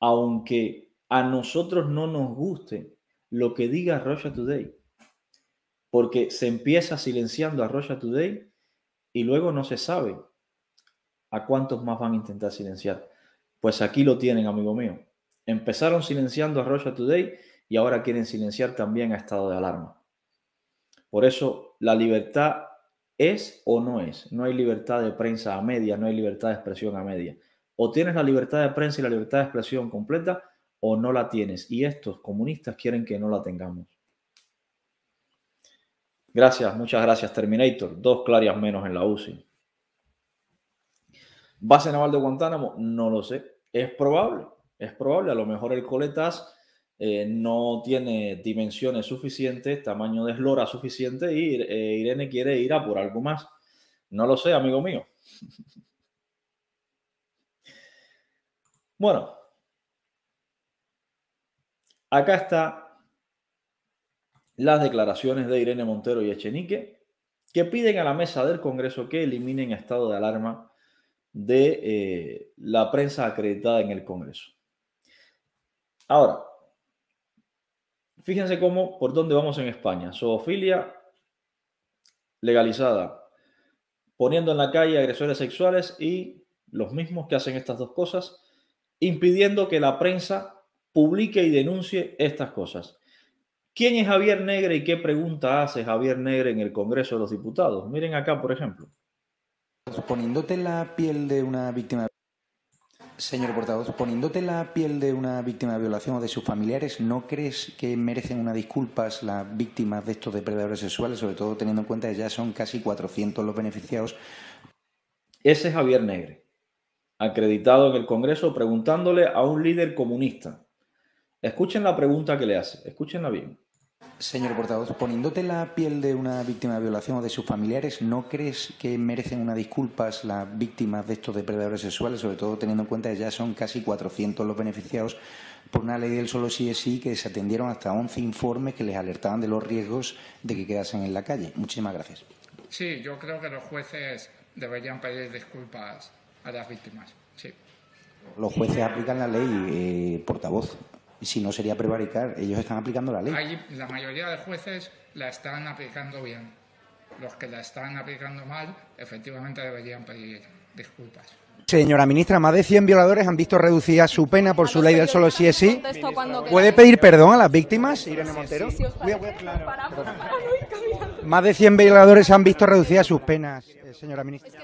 aunque a nosotros no nos guste lo que diga Russia Today, porque se empieza silenciando a Russia Today y luego no se sabe a cuántos más van a intentar silenciar. Pues aquí lo tienen, amigo mío. Empezaron silenciando a Russia Today y ahora quieren silenciar también a estado de alarma. Por eso la libertad es o no es. No hay libertad de prensa a media, no hay libertad de expresión a media. O tienes la libertad de prensa y la libertad de expresión completa o no la tienes. Y estos comunistas quieren que no la tengamos. Gracias, muchas gracias Terminator. Dos clarias menos en la UCI. ¿Base naval de Guantánamo? No lo sé. Es probable, es probable. A lo mejor el coletas eh, no tiene dimensiones suficientes, tamaño de eslora suficiente y eh, Irene quiere ir a por algo más. No lo sé, amigo mío. bueno, acá está las declaraciones de Irene Montero y Echenique que piden a la mesa del Congreso que eliminen estado de alarma de eh, la prensa acreditada en el Congreso. Ahora, fíjense cómo, por dónde vamos en España. Zoofilia legalizada, poniendo en la calle agresores sexuales y los mismos que hacen estas dos cosas, impidiendo que la prensa publique y denuncie estas cosas. ¿Quién es Javier Negre y qué pregunta hace Javier Negre en el Congreso de los Diputados? Miren acá, por ejemplo. Poniéndote la piel de una víctima Señor portavoz, poniéndote la piel de una víctima de violación o de sus familiares, ¿no crees que merecen unas disculpas las víctimas de estos depredadores sexuales, sobre todo teniendo en cuenta que ya son casi 400 los beneficiados? Ese es Javier Negre, acreditado en el Congreso, preguntándole a un líder comunista. Escuchen la pregunta que le hace, escúchenla bien. Señor portavoz, poniéndote la piel de una víctima de violación o de sus familiares, ¿no crees que merecen unas disculpas las víctimas de estos depredadores sexuales, sobre todo teniendo en cuenta que ya son casi 400 los beneficiados por una ley del solo sí es sí que se atendieron hasta 11 informes que les alertaban de los riesgos de que quedasen en la calle? Muchísimas gracias. Sí, yo creo que los jueces deberían pedir disculpas a las víctimas. Sí. Los jueces aplican la ley, eh, portavoz si no sería prevaricar. Ellos están aplicando la ley. la mayoría de jueces la están aplicando bien. Los que la están aplicando mal, efectivamente deberían pedir disculpas. Señora ministra, más de 100 violadores han visto reducida su pena por su ley del solo sí es sí. ¿Puede pedir perdón a las víctimas, Irene Montero? Más de 100 violadores han visto reducidas sus penas, eh, señora ministra.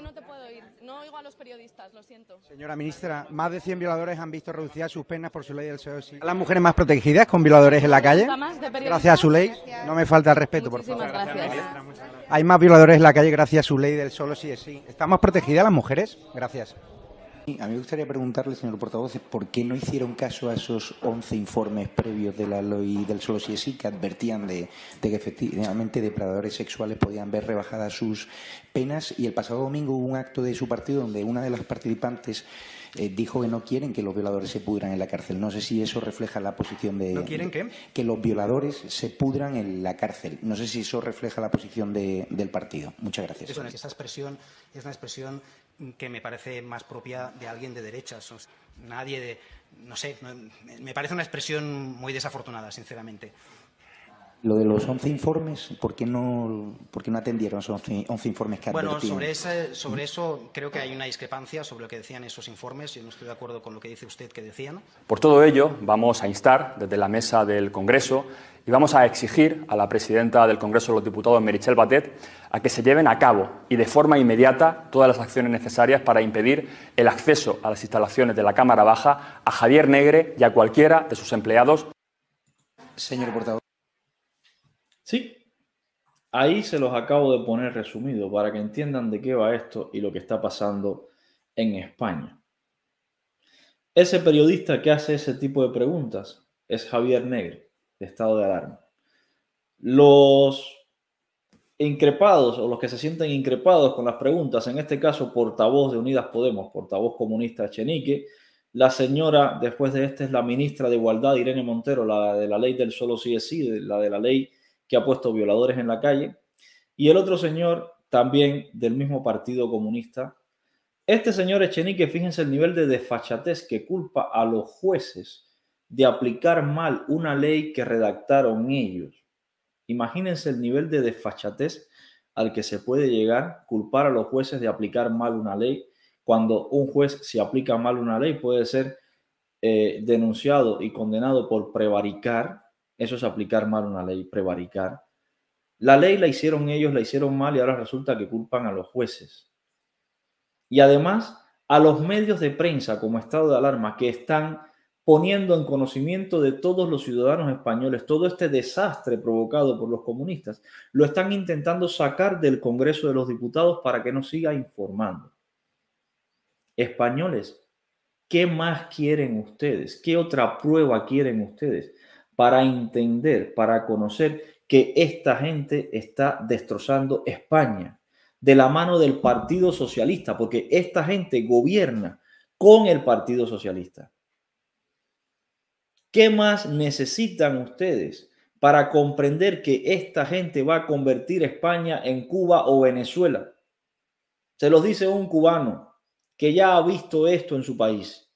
Señora ministra, más de 100 violadores han visto reducidas sus penas por su ley del sí. ¿Las mujeres más protegidas con violadores en la calle? Gracias a su ley. No me falta el respeto, por favor. Hay más violadores en la calle gracias a su ley del solo sí es sí. ¿Estamos protegidas las mujeres? Gracias. A mí me gustaría preguntarle, señor portavoz, ¿por qué no hicieron caso a esos 11 informes previos de la ley del solo si es sí que advertían de, que efectivamente depredadores sexuales podían ver rebajadas sus penas? Y el pasado domingo hubo un acto de su partido donde una de las participantes eh, dijo que no quieren que los violadores se pudran en la cárcel. No sé si eso refleja la posición de... ¿No quieren qué? Que los violadores se pudran en la cárcel. No sé si eso refleja la posición de, del partido. Muchas gracias. Esa expresión es una expresión que me parece más propia de alguien de derechas. nadie de, no sé, me parece una expresión muy desafortunada, sinceramente. Lo de los 11 informes, ¿por qué no, por no atendieron esos 11, informes que Bueno, sobre, sobre eso creo que hay una discrepancia sobre lo que decían esos informes. Yo no estoy de acuerdo con lo que dice usted que decían. Por todo ello, vamos a instar desde la mesa del Congreso y vamos a exigir a la presidenta del Congreso de los Diputados, Merichel Batet, a que se lleven a cabo y de forma inmediata todas las acciones necesarias para impedir el acceso a las instalaciones de la Cámara Baja a Javier Negre y a cualquiera de sus empleados. Señor portavoz. Sí, ahí se los acabo de poner resumido para que entiendan de qué va esto y lo que está pasando en España. Ese periodista que hace ese tipo de preguntas es Javier Negre, de estado de alarma. Los increpados o los que se sienten increpados con las preguntas, en este caso portavoz de Unidas Podemos, portavoz comunista Chenique, la señora, después de este, es la ministra de Igualdad, Irene Montero, la de la ley del solo sí es sí, la de la ley que ha puesto violadores en la calle, y el otro señor también del mismo Partido Comunista. Este señor Echenique, fíjense el nivel de desfachatez que culpa a los jueces de aplicar mal una ley que redactaron ellos. Imagínense el nivel de desfachatez al que se puede llegar, culpar a los jueces de aplicar mal una ley, cuando un juez si aplica mal una ley puede ser eh, denunciado y condenado por prevaricar, eso es aplicar mal una ley, prevaricar. La ley la hicieron ellos, la hicieron mal y ahora resulta que culpan a los jueces. Y además a los medios de prensa como estado de alarma que están poniendo en conocimiento de todos los ciudadanos españoles todo este desastre provocado por los comunistas. Lo están intentando sacar del Congreso de los Diputados para que nos siga informando. Españoles, ¿qué más quieren ustedes? ¿Qué otra prueba quieren ustedes? para entender, para conocer que esta gente está destrozando España de la mano del Partido Socialista, porque esta gente gobierna con el Partido Socialista. ¿Qué más necesitan ustedes para comprender que esta gente va a convertir España en Cuba o Venezuela? Se los dice un cubano que ya ha visto esto en su país.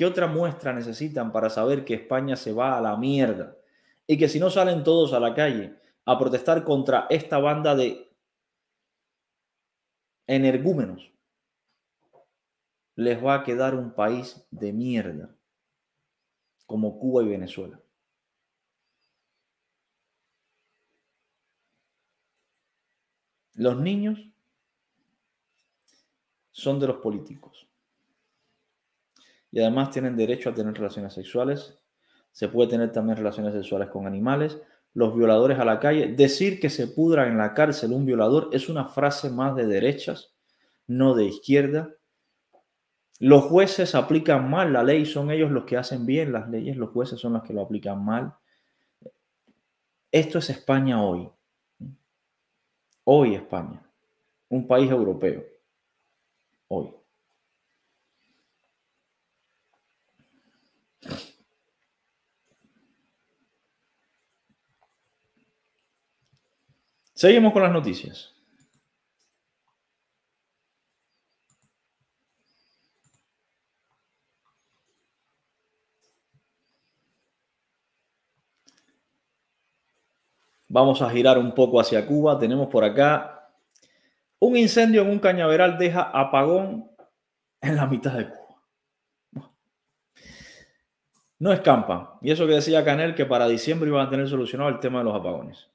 ¿Qué otra muestra necesitan para saber que España se va a la mierda? Y que si no salen todos a la calle a protestar contra esta banda de energúmenos, les va a quedar un país de mierda, como Cuba y Venezuela. Los niños son de los políticos y además tienen derecho a tener relaciones sexuales. Se puede tener también relaciones sexuales con animales. Los violadores a la calle. Decir que se pudra en la cárcel un violador es una frase más de derechas, no de izquierda. Los jueces aplican mal la ley, son ellos los que hacen bien las leyes, los jueces son los que lo aplican mal. Esto es España hoy. Hoy España. Un país europeo. Hoy. Seguimos con las noticias. Vamos a girar un poco hacia Cuba. Tenemos por acá un incendio en un cañaveral deja apagón en la mitad de Cuba. No escampa. Y eso que decía Canel, que para diciembre iban a tener solucionado el tema de los apagones.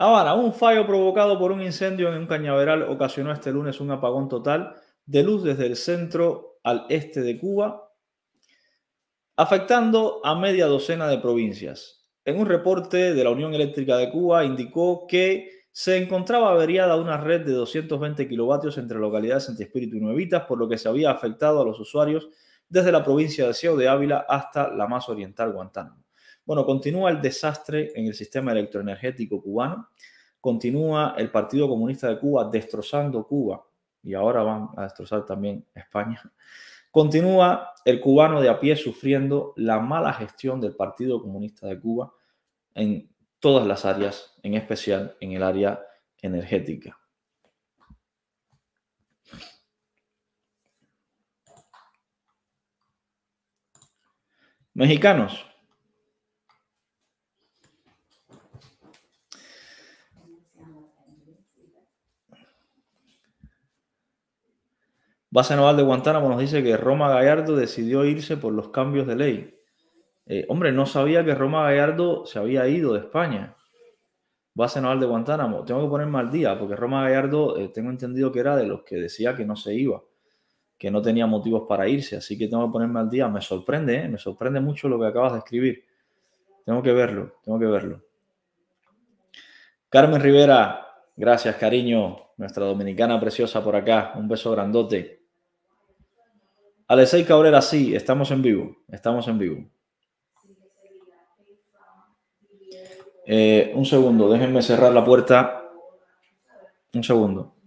Ahora, un fallo provocado por un incendio en un cañaveral ocasionó este lunes un apagón total de luz desde el centro al este de Cuba, afectando a media docena de provincias. En un reporte de la Unión Eléctrica de Cuba indicó que se encontraba averiada una red de 220 kilovatios entre localidades Santi Espíritu y Nuevitas, por lo que se había afectado a los usuarios desde la provincia de Ciego de Ávila hasta la más oriental Guantánamo. Bueno, continúa el desastre en el sistema electroenergético cubano, continúa el Partido Comunista de Cuba destrozando Cuba y ahora van a destrozar también España. Continúa el cubano de a pie sufriendo la mala gestión del Partido Comunista de Cuba en todas las áreas, en especial en el área energética. Mexicanos, Base de Guantánamo nos dice que Roma Gallardo decidió irse por los cambios de ley. Eh, hombre, no sabía que Roma Gallardo se había ido de España. Base Naval de Guantánamo. Tengo que ponerme al día porque Roma Gallardo eh, tengo entendido que era de los que decía que no se iba, que no tenía motivos para irse. Así que tengo que ponerme al día. Me sorprende, eh, me sorprende mucho lo que acabas de escribir. Tengo que verlo, tengo que verlo. Carmen Rivera, gracias cariño, nuestra dominicana preciosa por acá. Un beso grandote. Alexei Cabrera, sí, estamos en vivo, estamos en vivo. Eh, un segundo, déjenme cerrar la puerta. Un segundo.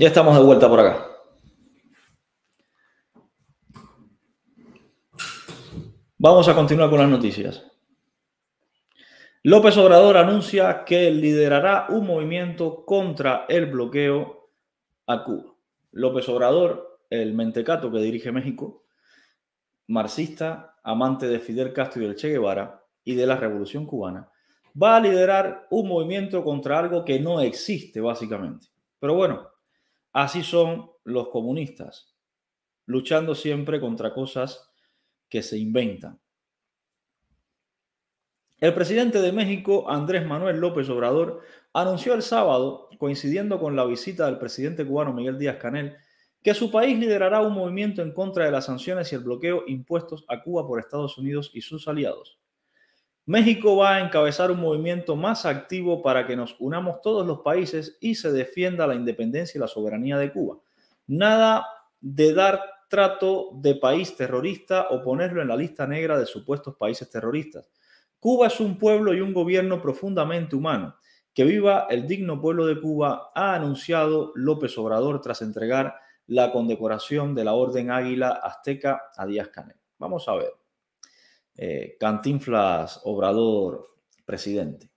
Ya estamos de vuelta por acá. Vamos a continuar con las noticias. López Obrador anuncia que liderará un movimiento contra el bloqueo a Cuba. López Obrador, el mentecato que dirige México, marxista, amante de Fidel Castro y del Che Guevara y de la Revolución Cubana, va a liderar un movimiento contra algo que no existe básicamente. Pero bueno, Así son los comunistas, luchando siempre contra cosas que se inventan. El presidente de México, Andrés Manuel López Obrador, anunció el sábado, coincidiendo con la visita del presidente cubano Miguel Díaz Canel, que su país liderará un movimiento en contra de las sanciones y el bloqueo impuestos a Cuba por Estados Unidos y sus aliados. México va a encabezar un movimiento más activo para que nos unamos todos los países y se defienda la independencia y la soberanía de Cuba. Nada de dar trato de país terrorista o ponerlo en la lista negra de supuestos países terroristas. Cuba es un pueblo y un gobierno profundamente humano. Que viva el digno pueblo de Cuba, ha anunciado López Obrador tras entregar la condecoración de la Orden Águila Azteca a Díaz Canel. Vamos a ver. Eh, Cantinflas, Obrador, presidente.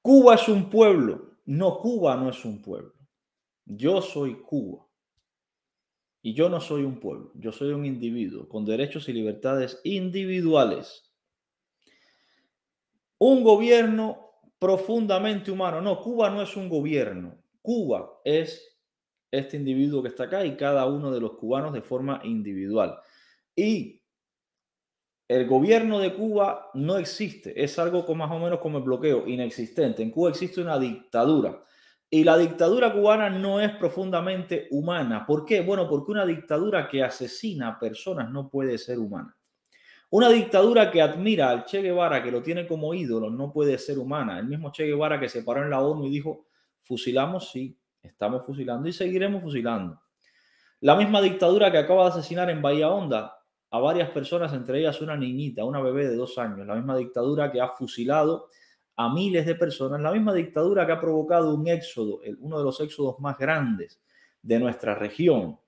Cuba es un pueblo. No, Cuba no es un pueblo. Yo soy Cuba. Y yo no soy un pueblo, yo soy un individuo con derechos y libertades individuales. Un gobierno profundamente humano. No, Cuba no es un gobierno. Cuba es este individuo que está acá y cada uno de los cubanos de forma individual. Y el gobierno de Cuba no existe, es algo más o menos como el bloqueo, inexistente. En Cuba existe una dictadura. Y la dictadura cubana no es profundamente humana. ¿Por qué? Bueno, porque una dictadura que asesina a personas no puede ser humana. Una dictadura que admira al Che Guevara, que lo tiene como ídolo, no puede ser humana. El mismo Che Guevara que se paró en la ONU y dijo, fusilamos, sí, estamos fusilando y seguiremos fusilando. La misma dictadura que acaba de asesinar en Bahía Honda a varias personas, entre ellas una niñita, una bebé de dos años, la misma dictadura que ha fusilado a miles de personas, la misma dictadura que ha provocado un éxodo, uno de los éxodos más grandes de nuestra región,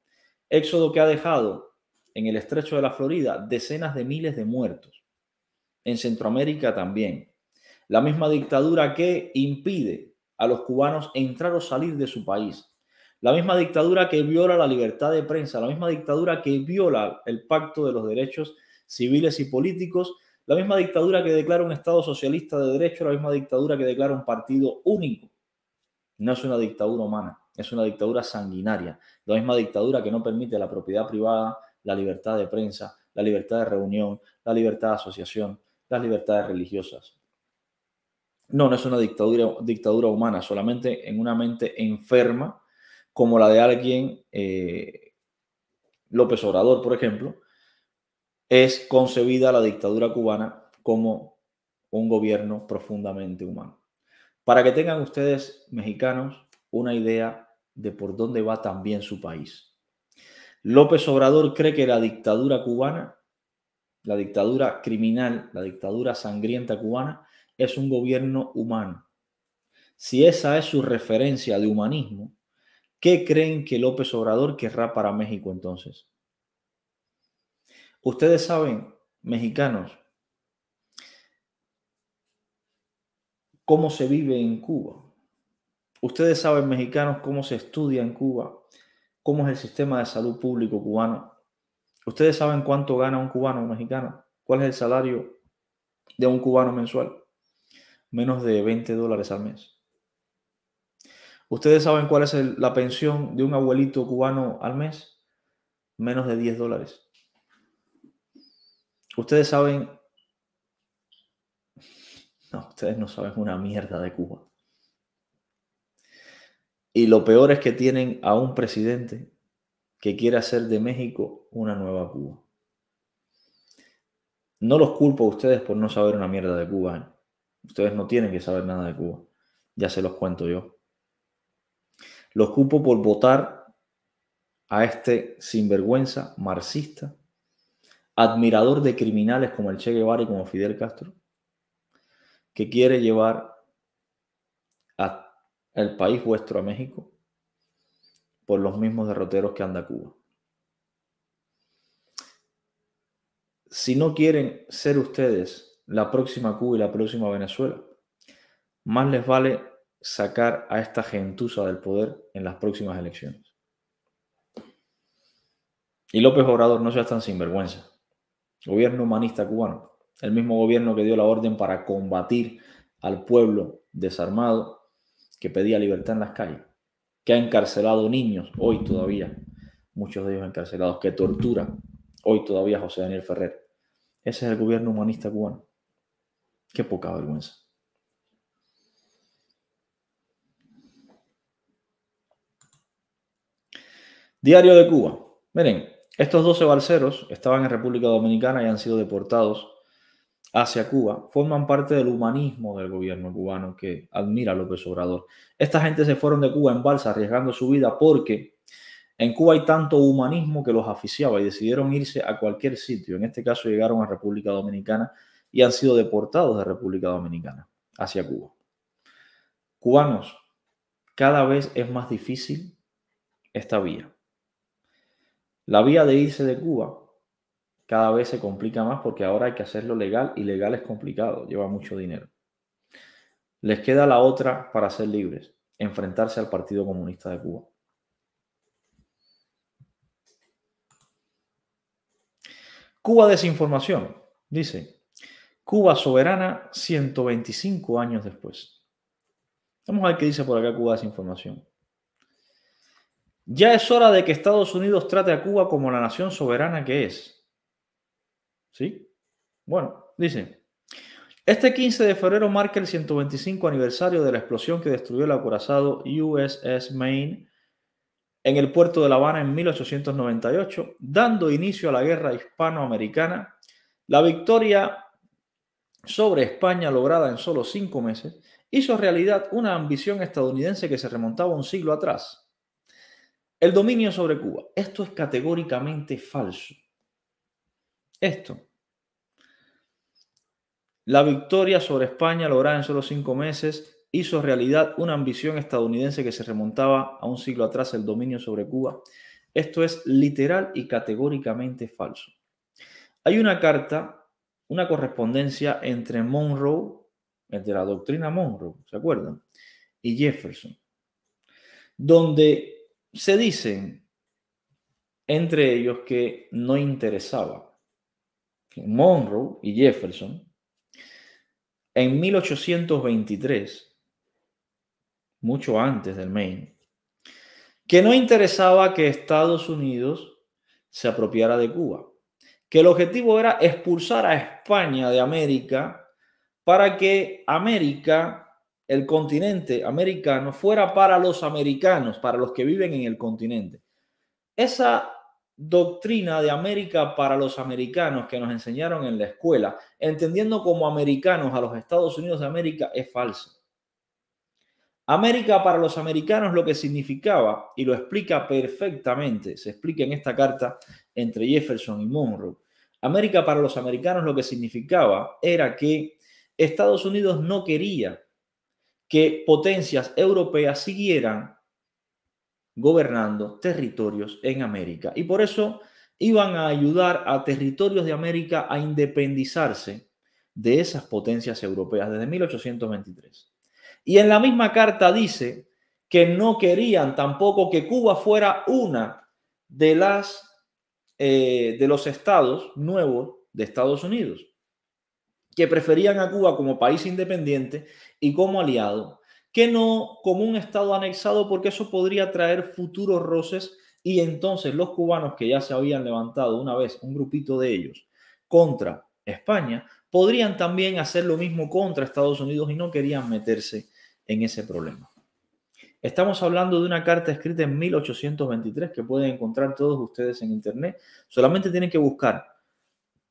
éxodo que ha dejado en el estrecho de la Florida decenas de miles de muertos, en Centroamérica también, la misma dictadura que impide a los cubanos entrar o salir de su país, la misma dictadura que viola la libertad de prensa, la misma dictadura que viola el pacto de los derechos civiles y políticos, la misma dictadura que declara un Estado socialista de derecho, la misma dictadura que declara un partido único. No es una dictadura humana, es una dictadura sanguinaria. La misma dictadura que no permite la propiedad privada, la libertad de prensa, la libertad de reunión, la libertad de asociación, las libertades religiosas. No, no es una dictadura, dictadura humana, solamente en una mente enferma como la de alguien, eh, López Obrador, por ejemplo, es concebida la dictadura cubana como un gobierno profundamente humano. Para que tengan ustedes, mexicanos, una idea de por dónde va también su país. López Obrador cree que la dictadura cubana, la dictadura criminal, la dictadura sangrienta cubana, es un gobierno humano. Si esa es su referencia de humanismo, ¿Qué creen que López Obrador querrá para México entonces? Ustedes saben, mexicanos, cómo se vive en Cuba. Ustedes saben, mexicanos, cómo se estudia en Cuba, cómo es el sistema de salud público cubano. Ustedes saben cuánto gana un cubano un mexicano, cuál es el salario de un cubano mensual. Menos de 20 dólares al mes. ¿Ustedes saben cuál es la pensión de un abuelito cubano al mes? Menos de 10 dólares. Ustedes saben... No, ustedes no saben una mierda de Cuba. Y lo peor es que tienen a un presidente que quiere hacer de México una nueva Cuba. No los culpo a ustedes por no saber una mierda de Cuba. Ustedes no tienen que saber nada de Cuba. Ya se los cuento yo. Lo ocupo por votar a este sinvergüenza marxista, admirador de criminales como el Che Guevara y como Fidel Castro, que quiere llevar al país vuestro, a México, por los mismos derroteros que anda Cuba. Si no quieren ser ustedes la próxima Cuba y la próxima Venezuela, más les vale sacar a esta gentuza del poder en las próximas elecciones. Y López Obrador, no seas tan sinvergüenza. Gobierno humanista cubano, el mismo gobierno que dio la orden para combatir al pueblo desarmado que pedía libertad en las calles, que ha encarcelado niños, hoy todavía, muchos de ellos encarcelados, que tortura, hoy todavía José Daniel Ferrer. Ese es el gobierno humanista cubano. Qué poca vergüenza. Diario de Cuba. Miren, estos 12 balseros estaban en República Dominicana y han sido deportados hacia Cuba. Forman parte del humanismo del gobierno cubano que admira López Obrador. Esta gente se fueron de Cuba en balsa arriesgando su vida porque en Cuba hay tanto humanismo que los aficiaba y decidieron irse a cualquier sitio. En este caso llegaron a República Dominicana y han sido deportados de República Dominicana hacia Cuba. Cubanos, cada vez es más difícil esta vía. La vía de irse de Cuba cada vez se complica más porque ahora hay que hacerlo legal y legal es complicado, lleva mucho dinero. Les queda la otra para ser libres, enfrentarse al Partido Comunista de Cuba. Cuba desinformación, dice. Cuba soberana 125 años después. Vamos a ver qué dice por acá Cuba desinformación. Ya es hora de que Estados Unidos trate a Cuba como la nación soberana que es. ¿Sí? Bueno, dice, este 15 de febrero marca el 125 aniversario de la explosión que destruyó el acorazado USS Maine en el puerto de La Habana en 1898, dando inicio a la guerra hispanoamericana. La victoria sobre España lograda en solo cinco meses hizo realidad una ambición estadounidense que se remontaba un siglo atrás el dominio sobre Cuba. Esto es categóricamente falso. Esto. La victoria sobre España, lograda en solo cinco meses, hizo realidad una ambición estadounidense que se remontaba a un siglo atrás, el dominio sobre Cuba. Esto es literal y categóricamente falso. Hay una carta, una correspondencia entre Monroe, entre la doctrina Monroe, ¿se acuerdan? Y Jefferson, donde se dicen entre ellos que no interesaba. Monroe y Jefferson, en 1823, mucho antes del Maine, que no interesaba que Estados Unidos se apropiara de Cuba, que el objetivo era expulsar a España de América para que América el continente americano fuera para los americanos, para los que viven en el continente. Esa doctrina de América para los americanos que nos enseñaron en la escuela, entendiendo como americanos a los Estados Unidos de América, es falsa. América para los americanos lo que significaba, y lo explica perfectamente, se explica en esta carta entre Jefferson y Monroe, América para los americanos lo que significaba era que Estados Unidos no quería que potencias europeas siguieran gobernando territorios en América. Y por eso iban a ayudar a territorios de América a independizarse de esas potencias europeas desde 1823. Y en la misma carta dice que no querían tampoco que Cuba fuera una de las eh, de los estados nuevos de Estados Unidos que preferían a Cuba como país independiente y como aliado, que no como un Estado anexado, porque eso podría traer futuros roces y entonces los cubanos que ya se habían levantado una vez, un grupito de ellos, contra España, podrían también hacer lo mismo contra Estados Unidos y no querían meterse en ese problema. Estamos hablando de una carta escrita en 1823 que pueden encontrar todos ustedes en Internet. Solamente tienen que buscar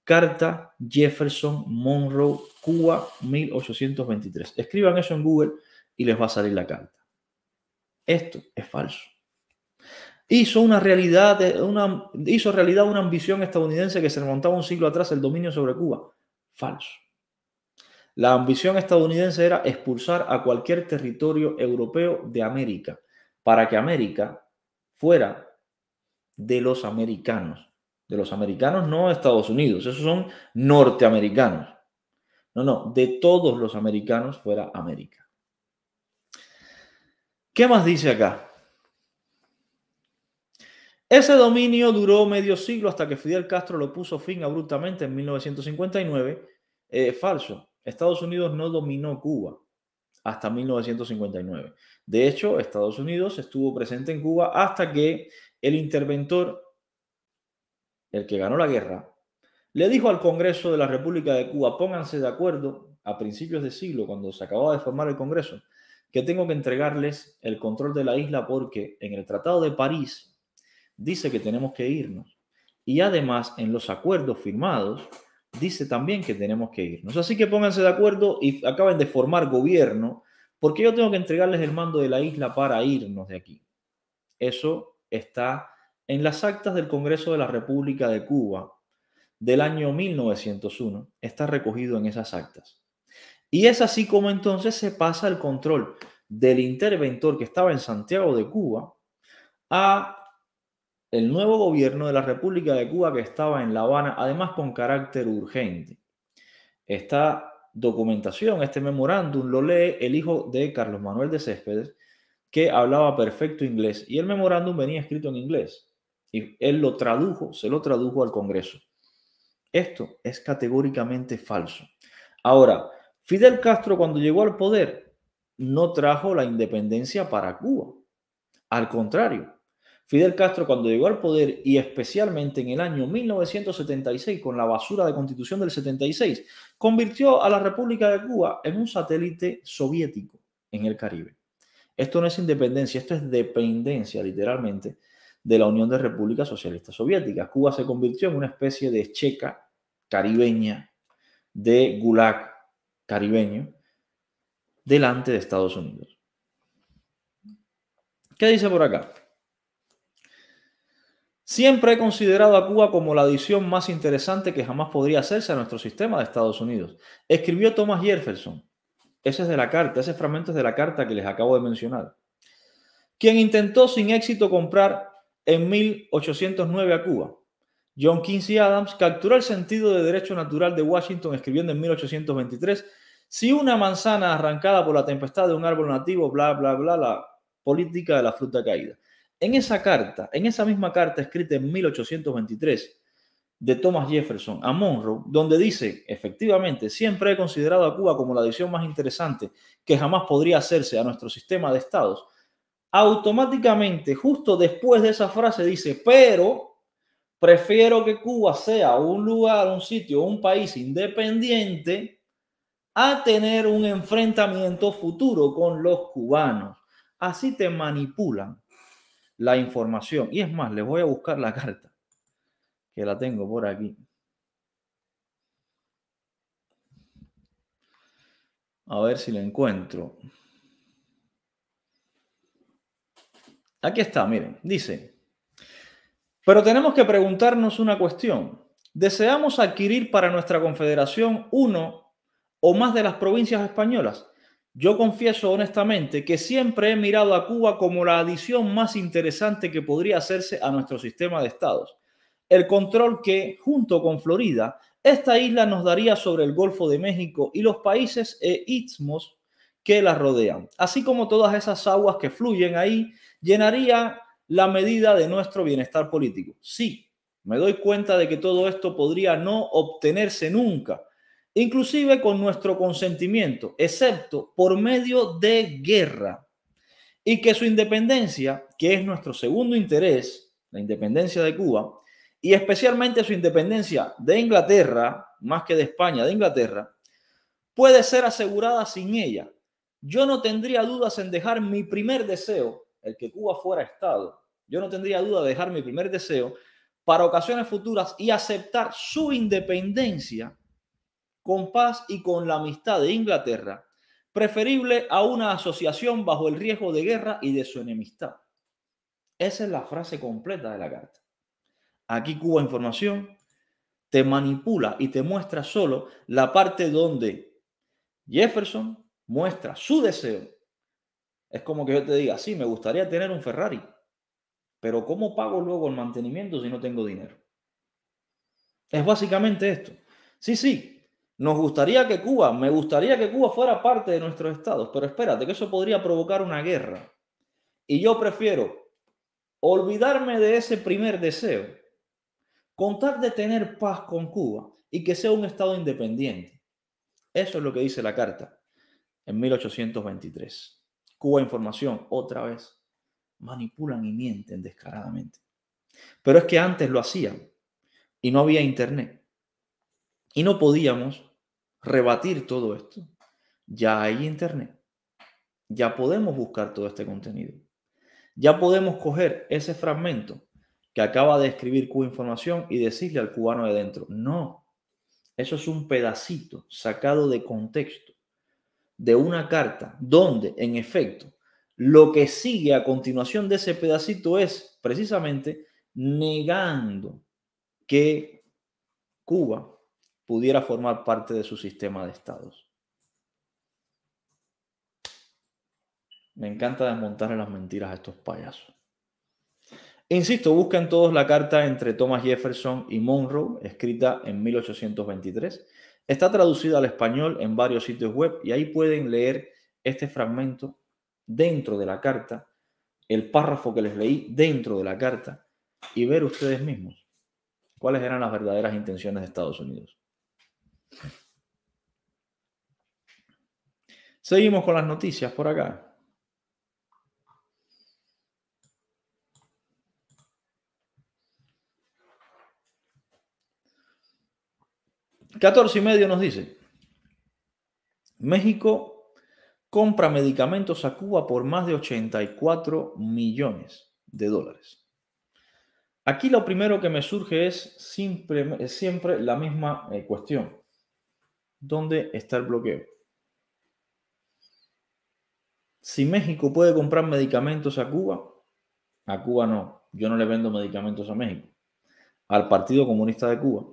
Carta Jefferson Monroe, Cuba, 1823. Escriban eso en Google y les va a salir la carta. Esto es falso. Hizo, una realidad, eh, una, hizo realidad una ambición estadounidense que se remontaba un siglo atrás el dominio sobre Cuba. Falso. La ambición estadounidense era expulsar a cualquier territorio europeo de América para que América fuera de los americanos de los americanos, no Estados Unidos, esos son norteamericanos. No, no, de todos los americanos fuera América. ¿Qué más dice acá? Ese dominio duró medio siglo hasta que Fidel Castro lo puso fin abruptamente en 1959. Eh, falso. Estados Unidos no dominó Cuba hasta 1959. De hecho, Estados Unidos estuvo presente en Cuba hasta que el interventor el que ganó la guerra, le dijo al Congreso de la República de Cuba, pónganse de acuerdo a principios de siglo, cuando se acababa de formar el Congreso, que tengo que entregarles el control de la isla porque en el Tratado de París dice que tenemos que irnos. Y además en los acuerdos firmados dice también que tenemos que irnos. Así que pónganse de acuerdo y acaben de formar gobierno porque yo tengo que entregarles el mando de la isla para irnos de aquí. Eso está en las actas del Congreso de la República de Cuba del año 1901 está recogido en esas actas. Y es así como entonces se pasa el control del interventor que estaba en Santiago de Cuba a el nuevo gobierno de la República de Cuba que estaba en La Habana, además con carácter urgente. Esta documentación, este memorándum, lo lee el hijo de Carlos Manuel de Céspedes, que hablaba perfecto inglés, y el memorándum venía escrito en inglés él lo tradujo, se lo tradujo al Congreso. Esto es categóricamente falso. Ahora, Fidel Castro cuando llegó al poder no trajo la independencia para Cuba. Al contrario, Fidel Castro cuando llegó al poder y especialmente en el año 1976 con la basura de constitución del 76, convirtió a la República de Cuba en un satélite soviético en el Caribe. Esto no es independencia, esto es dependencia literalmente de la Unión de Repúblicas Socialistas Soviéticas. Cuba se convirtió en una especie de checa caribeña, de gulag caribeño, delante de Estados Unidos. ¿Qué dice por acá? Siempre he considerado a Cuba como la adición más interesante que jamás podría hacerse a nuestro sistema de Estados Unidos. Escribió Thomas Jefferson. Ese es de la carta, ese fragmento es de la carta que les acabo de mencionar. Quien intentó sin éxito comprar en 1809 a Cuba. John Quincy Adams capturó el sentido de derecho natural de Washington escribiendo en 1823, si una manzana arrancada por la tempestad de un árbol nativo, bla, bla, bla, la política de la fruta caída. En esa carta, en esa misma carta escrita en 1823 de Thomas Jefferson a Monroe, donde dice, efectivamente, siempre he considerado a Cuba como la adición más interesante que jamás podría hacerse a nuestro sistema de estados, automáticamente, justo después de esa frase, dice, pero prefiero que Cuba sea un lugar, un sitio, un país independiente a tener un enfrentamiento futuro con los cubanos. Así te manipulan la información. Y es más, les voy a buscar la carta, que la tengo por aquí. A ver si la encuentro. Aquí está, miren, dice, pero tenemos que preguntarnos una cuestión. ¿Deseamos adquirir para nuestra confederación uno o más de las provincias españolas? Yo confieso honestamente que siempre he mirado a Cuba como la adición más interesante que podría hacerse a nuestro sistema de estados. El control que, junto con Florida, esta isla nos daría sobre el Golfo de México y los países e istmos que la rodean, así como todas esas aguas que fluyen ahí llenaría la medida de nuestro bienestar político. Sí, me doy cuenta de que todo esto podría no obtenerse nunca, inclusive con nuestro consentimiento, excepto por medio de guerra, y que su independencia, que es nuestro segundo interés, la independencia de Cuba, y especialmente su independencia de Inglaterra, más que de España, de Inglaterra, puede ser asegurada sin ella. Yo no tendría dudas en dejar mi primer deseo el que Cuba fuera Estado, yo no tendría duda de dejar mi primer deseo para ocasiones futuras y aceptar su independencia con paz y con la amistad de Inglaterra, preferible a una asociación bajo el riesgo de guerra y de su enemistad. Esa es la frase completa de la carta. Aquí Cuba Información te manipula y te muestra solo la parte donde Jefferson muestra su deseo es como que yo te diga, sí, me gustaría tener un Ferrari, pero ¿cómo pago luego el mantenimiento si no tengo dinero? Es básicamente esto. Sí, sí, nos gustaría que Cuba, me gustaría que Cuba fuera parte de nuestros estados, pero espérate, que eso podría provocar una guerra. Y yo prefiero olvidarme de ese primer deseo, contar de tener paz con Cuba y que sea un estado independiente. Eso es lo que dice la carta en 1823. Cuba Información, otra vez, manipulan y mienten descaradamente. Pero es que antes lo hacían y no había internet. Y no podíamos rebatir todo esto. Ya hay internet. Ya podemos buscar todo este contenido. Ya podemos coger ese fragmento que acaba de escribir Cuba Información y decirle al cubano de dentro, no, eso es un pedacito sacado de contexto de una carta donde, en efecto, lo que sigue a continuación de ese pedacito es precisamente negando que Cuba pudiera formar parte de su sistema de estados. Me encanta desmontar las mentiras a estos payasos. Insisto, busquen todos la carta entre Thomas Jefferson y Monroe, escrita en 1823 Está traducida al español en varios sitios web y ahí pueden leer este fragmento dentro de la carta, el párrafo que les leí dentro de la carta y ver ustedes mismos cuáles eran las verdaderas intenciones de Estados Unidos. Seguimos con las noticias por acá. 14 y medio nos dice, México compra medicamentos a Cuba por más de 84 millones de dólares. Aquí lo primero que me surge es siempre, la misma eh, cuestión. ¿Dónde está el bloqueo? Si México puede comprar medicamentos a Cuba, a Cuba no, yo no le vendo medicamentos a México, al Partido Comunista de Cuba,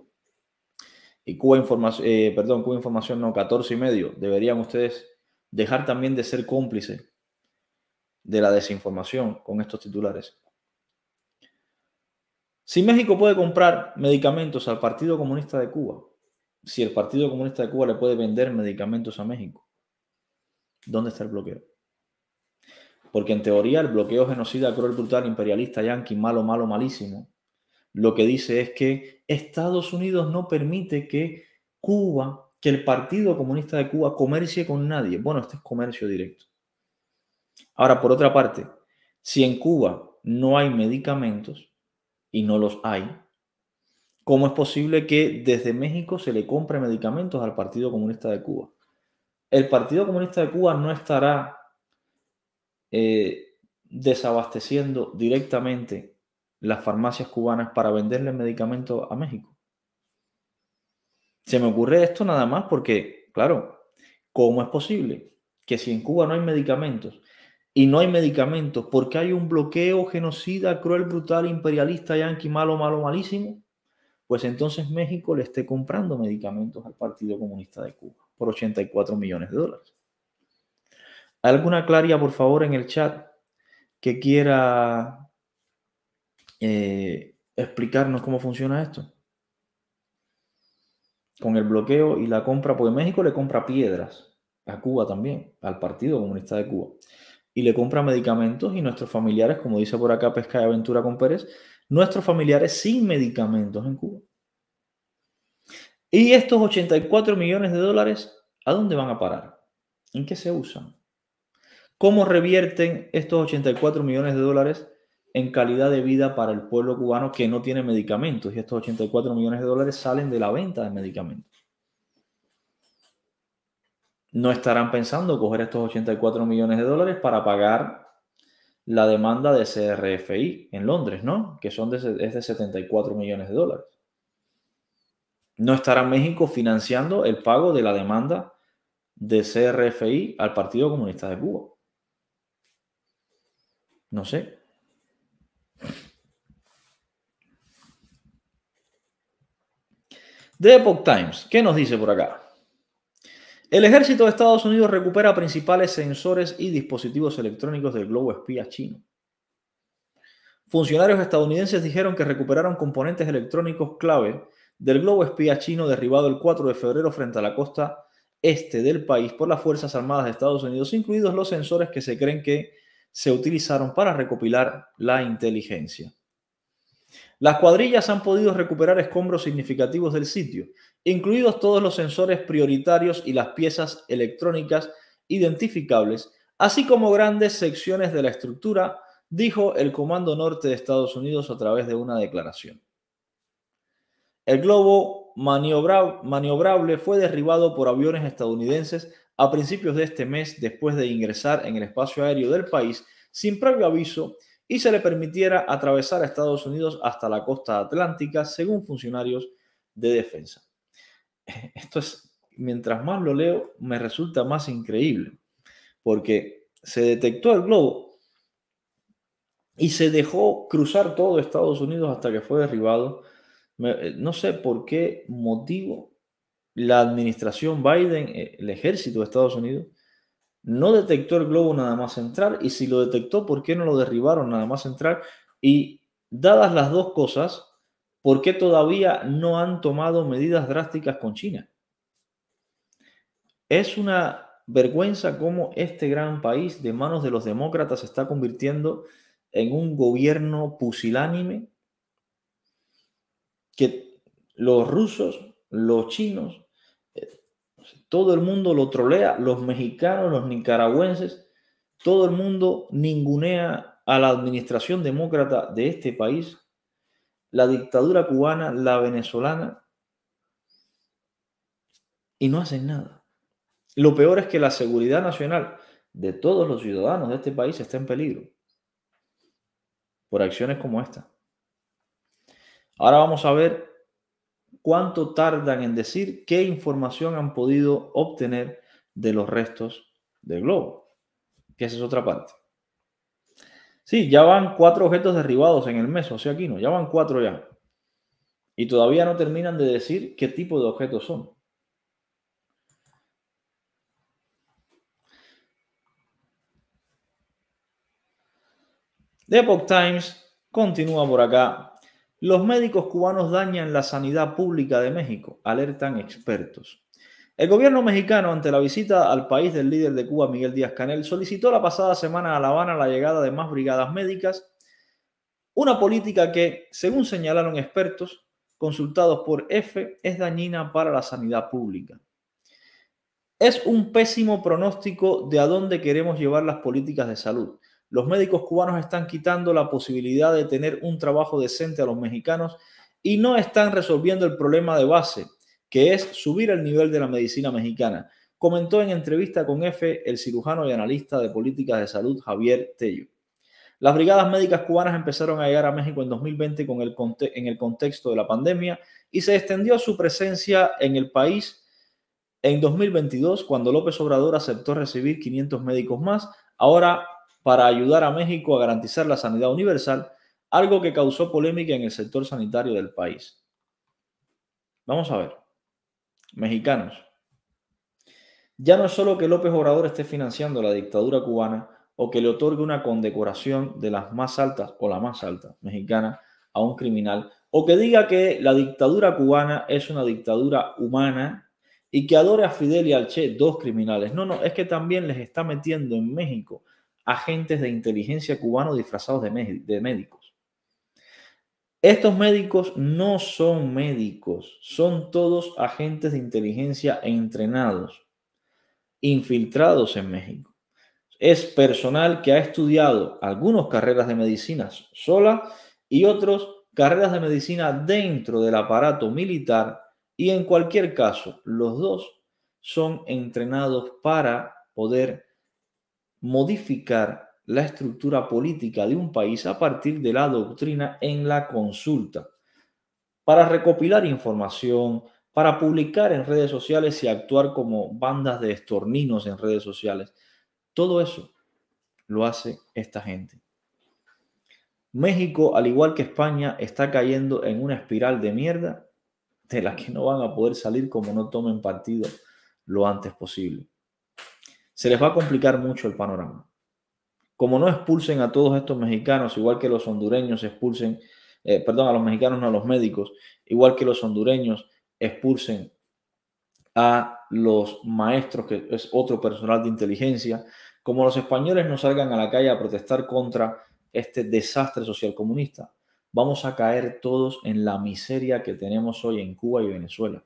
y Cuba Información, eh, perdón, Cuba Información no, 14 y medio, deberían ustedes dejar también de ser cómplices de la desinformación con estos titulares. Si México puede comprar medicamentos al Partido Comunista de Cuba, si el Partido Comunista de Cuba le puede vender medicamentos a México, ¿dónde está el bloqueo? Porque en teoría el bloqueo genocida, cruel, brutal, imperialista, yanqui, malo, malo, malísimo, lo que dice es que Estados Unidos no permite que Cuba, que el Partido Comunista de Cuba comercie con nadie. Bueno, este es comercio directo. Ahora, por otra parte, si en Cuba no hay medicamentos, y no los hay, ¿cómo es posible que desde México se le compre medicamentos al Partido Comunista de Cuba? El Partido Comunista de Cuba no estará eh, desabasteciendo directamente las farmacias cubanas para venderle medicamentos a México. Se me ocurre esto nada más porque, claro, ¿cómo es posible que si en Cuba no hay medicamentos y no hay medicamentos porque hay un bloqueo genocida, cruel, brutal, imperialista, yanqui, malo, malo, malísimo? Pues entonces México le esté comprando medicamentos al Partido Comunista de Cuba por 84 millones de dólares. ¿Alguna claria, por favor, en el chat que quiera eh, explicarnos cómo funciona esto. Con el bloqueo y la compra, porque México le compra piedras a Cuba también, al Partido Comunista de Cuba, y le compra medicamentos y nuestros familiares, como dice por acá Pesca y Aventura con Pérez, nuestros familiares sin medicamentos en Cuba. ¿Y estos 84 millones de dólares a dónde van a parar? ¿En qué se usan? ¿Cómo revierten estos 84 millones de dólares en calidad de vida para el pueblo cubano que no tiene medicamentos. Y estos 84 millones de dólares salen de la venta de medicamentos. No estarán pensando coger estos 84 millones de dólares para pagar la demanda de CRFI en Londres, ¿no? Que son de, es de 74 millones de dólares. No estará México financiando el pago de la demanda de CRFI al Partido Comunista de Cuba. No sé, The Epoch Times, ¿qué nos dice por acá? El ejército de Estados Unidos recupera principales sensores y dispositivos electrónicos del globo espía chino. Funcionarios estadounidenses dijeron que recuperaron componentes electrónicos clave del globo espía chino derribado el 4 de febrero frente a la costa este del país por las Fuerzas Armadas de Estados Unidos, incluidos los sensores que se creen que se utilizaron para recopilar la inteligencia. Las cuadrillas han podido recuperar escombros significativos del sitio, incluidos todos los sensores prioritarios y las piezas electrónicas identificables, así como grandes secciones de la estructura, dijo el Comando Norte de Estados Unidos a través de una declaración. El globo maniobrable fue derribado por aviones estadounidenses a principios de este mes después de ingresar en el espacio aéreo del país sin previo aviso y se le permitiera atravesar a Estados Unidos hasta la costa atlántica, según funcionarios de defensa. (laughs) Esto es, mientras más lo leo, me resulta más increíble, porque se detectó el globo y se dejó cruzar todo Estados Unidos hasta que fue derribado. Eh, no sé por qué motivo la administración Biden, eh, el ejército de Estados Unidos, no detectó el globo nada más entrar y si lo detectó, ¿por qué no lo derribaron nada más entrar? Y dadas las dos cosas, ¿por qué todavía no han tomado medidas drásticas con China? Es una vergüenza cómo este gran país de manos de los demócratas se está convirtiendo en un gobierno pusilánime que los rusos, los chinos todo el mundo lo trolea, los mexicanos, los nicaragüenses, todo el mundo ningunea a la administración demócrata de este país, la dictadura cubana, la venezolana, y no hacen nada. Lo peor es que la seguridad nacional de todos los ciudadanos de este país está en peligro por acciones como esta. Ahora vamos a ver cuánto tardan en decir qué información han podido obtener de los restos del globo. Que esa es otra parte. Sí, ya van cuatro objetos derribados en el mes, o sea, aquí no, ya van cuatro ya. Y todavía no terminan de decir qué tipo de objetos son. The Epoch Times continúa por acá los médicos cubanos dañan la sanidad pública de México, alertan expertos. El gobierno mexicano, ante la visita al país del líder de Cuba, Miguel Díaz Canel, solicitó la pasada semana a La Habana la llegada de más brigadas médicas, una política que, según señalaron expertos consultados por EFE, es dañina para la sanidad pública. Es un pésimo pronóstico de a dónde queremos llevar las políticas de salud. Los médicos cubanos están quitando la posibilidad de tener un trabajo decente a los mexicanos y no están resolviendo el problema de base, que es subir el nivel de la medicina mexicana, comentó en entrevista con EFE el cirujano y analista de políticas de salud Javier Tello. Las brigadas médicas cubanas empezaron a llegar a México en 2020 con el en el contexto de la pandemia y se extendió su presencia en el país en 2022 cuando López Obrador aceptó recibir 500 médicos más. Ahora para ayudar a México a garantizar la sanidad universal, algo que causó polémica en el sector sanitario del país. Vamos a ver, mexicanos, ya no es solo que López Obrador esté financiando la dictadura cubana o que le otorgue una condecoración de las más altas o la más alta mexicana a un criminal, o que diga que la dictadura cubana es una dictadura humana y que adore a Fidel y al Che, dos criminales. No, no, es que también les está metiendo en México agentes de inteligencia cubanos disfrazados de, médicos. Estos médicos no son médicos, son todos agentes de inteligencia entrenados, infiltrados en México. Es personal que ha estudiado algunas carreras de medicina sola y otros carreras de medicina dentro del aparato militar y en cualquier caso, los dos son entrenados para poder modificar la estructura política de un país a partir de la doctrina en la consulta, para recopilar información, para publicar en redes sociales y actuar como bandas de estorninos en redes sociales. Todo eso lo hace esta gente. México, al igual que España, está cayendo en una espiral de mierda de la que no van a poder salir como no tomen partido lo antes posible se les va a complicar mucho el panorama. Como no expulsen a todos estos mexicanos, igual que los hondureños expulsen, eh, perdón, a los mexicanos no a los médicos, igual que los hondureños expulsen a los maestros, que es otro personal de inteligencia, como los españoles no salgan a la calle a protestar contra este desastre social comunista, vamos a caer todos en la miseria que tenemos hoy en Cuba y Venezuela.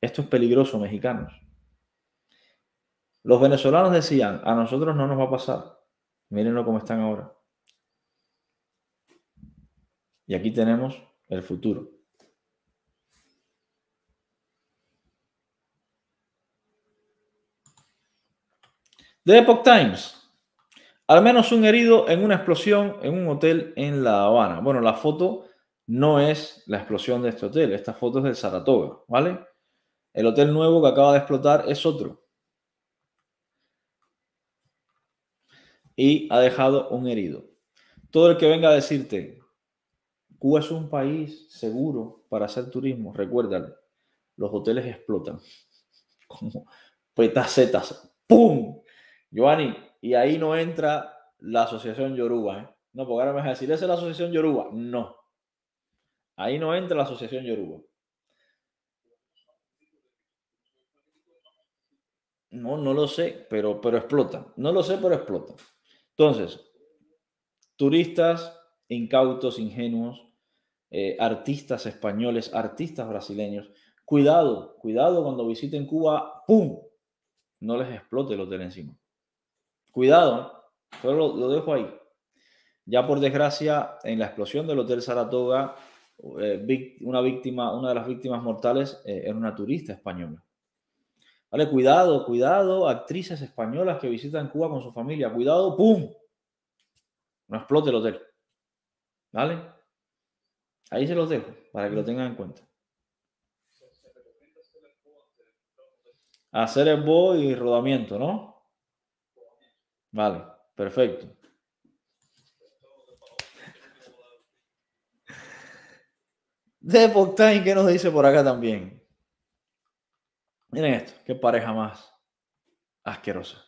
Esto es peligroso, mexicanos. Los venezolanos decían, a nosotros no nos va a pasar. Mírenlo cómo están ahora. Y aquí tenemos el futuro. The Epoch Times. Al menos un herido en una explosión en un hotel en La Habana. Bueno, la foto no es la explosión de este hotel. Esta foto es de Saratoga, ¿vale? El hotel nuevo que acaba de explotar es otro. y ha dejado un herido. Todo el que venga a decirte, Cuba es un país seguro para hacer turismo, recuérdale, los hoteles explotan (laughs) como petacetas. ¡Pum! Giovanni, y ahí no entra la asociación Yoruba. ¿eh? No, porque ahora me vas a decir, ¿esa es la asociación Yoruba? No. Ahí no entra la asociación Yoruba. No, no lo sé, pero, pero explota. No lo sé, pero explotan. Entonces, turistas incautos, ingenuos, eh, artistas españoles, artistas brasileños, cuidado, cuidado cuando visiten Cuba, ¡pum! No les explote el hotel encima. Cuidado, solo lo, dejo ahí. Ya por desgracia, en la explosión del Hotel Saratoga, eh, una, víctima, una de las víctimas mortales eh, era una turista española. Vale, cuidado, cuidado, actrices españolas que visitan Cuba con su familia, cuidado, ¡pum! No explote el hotel. ¿Vale? Ahí se los dejo para que lo tengan en cuenta. Hacer el bo y rodamiento, ¿no? Vale, perfecto. (laughs) De ¿qué nos dice por acá también? Miren esto, qué pareja más asquerosa.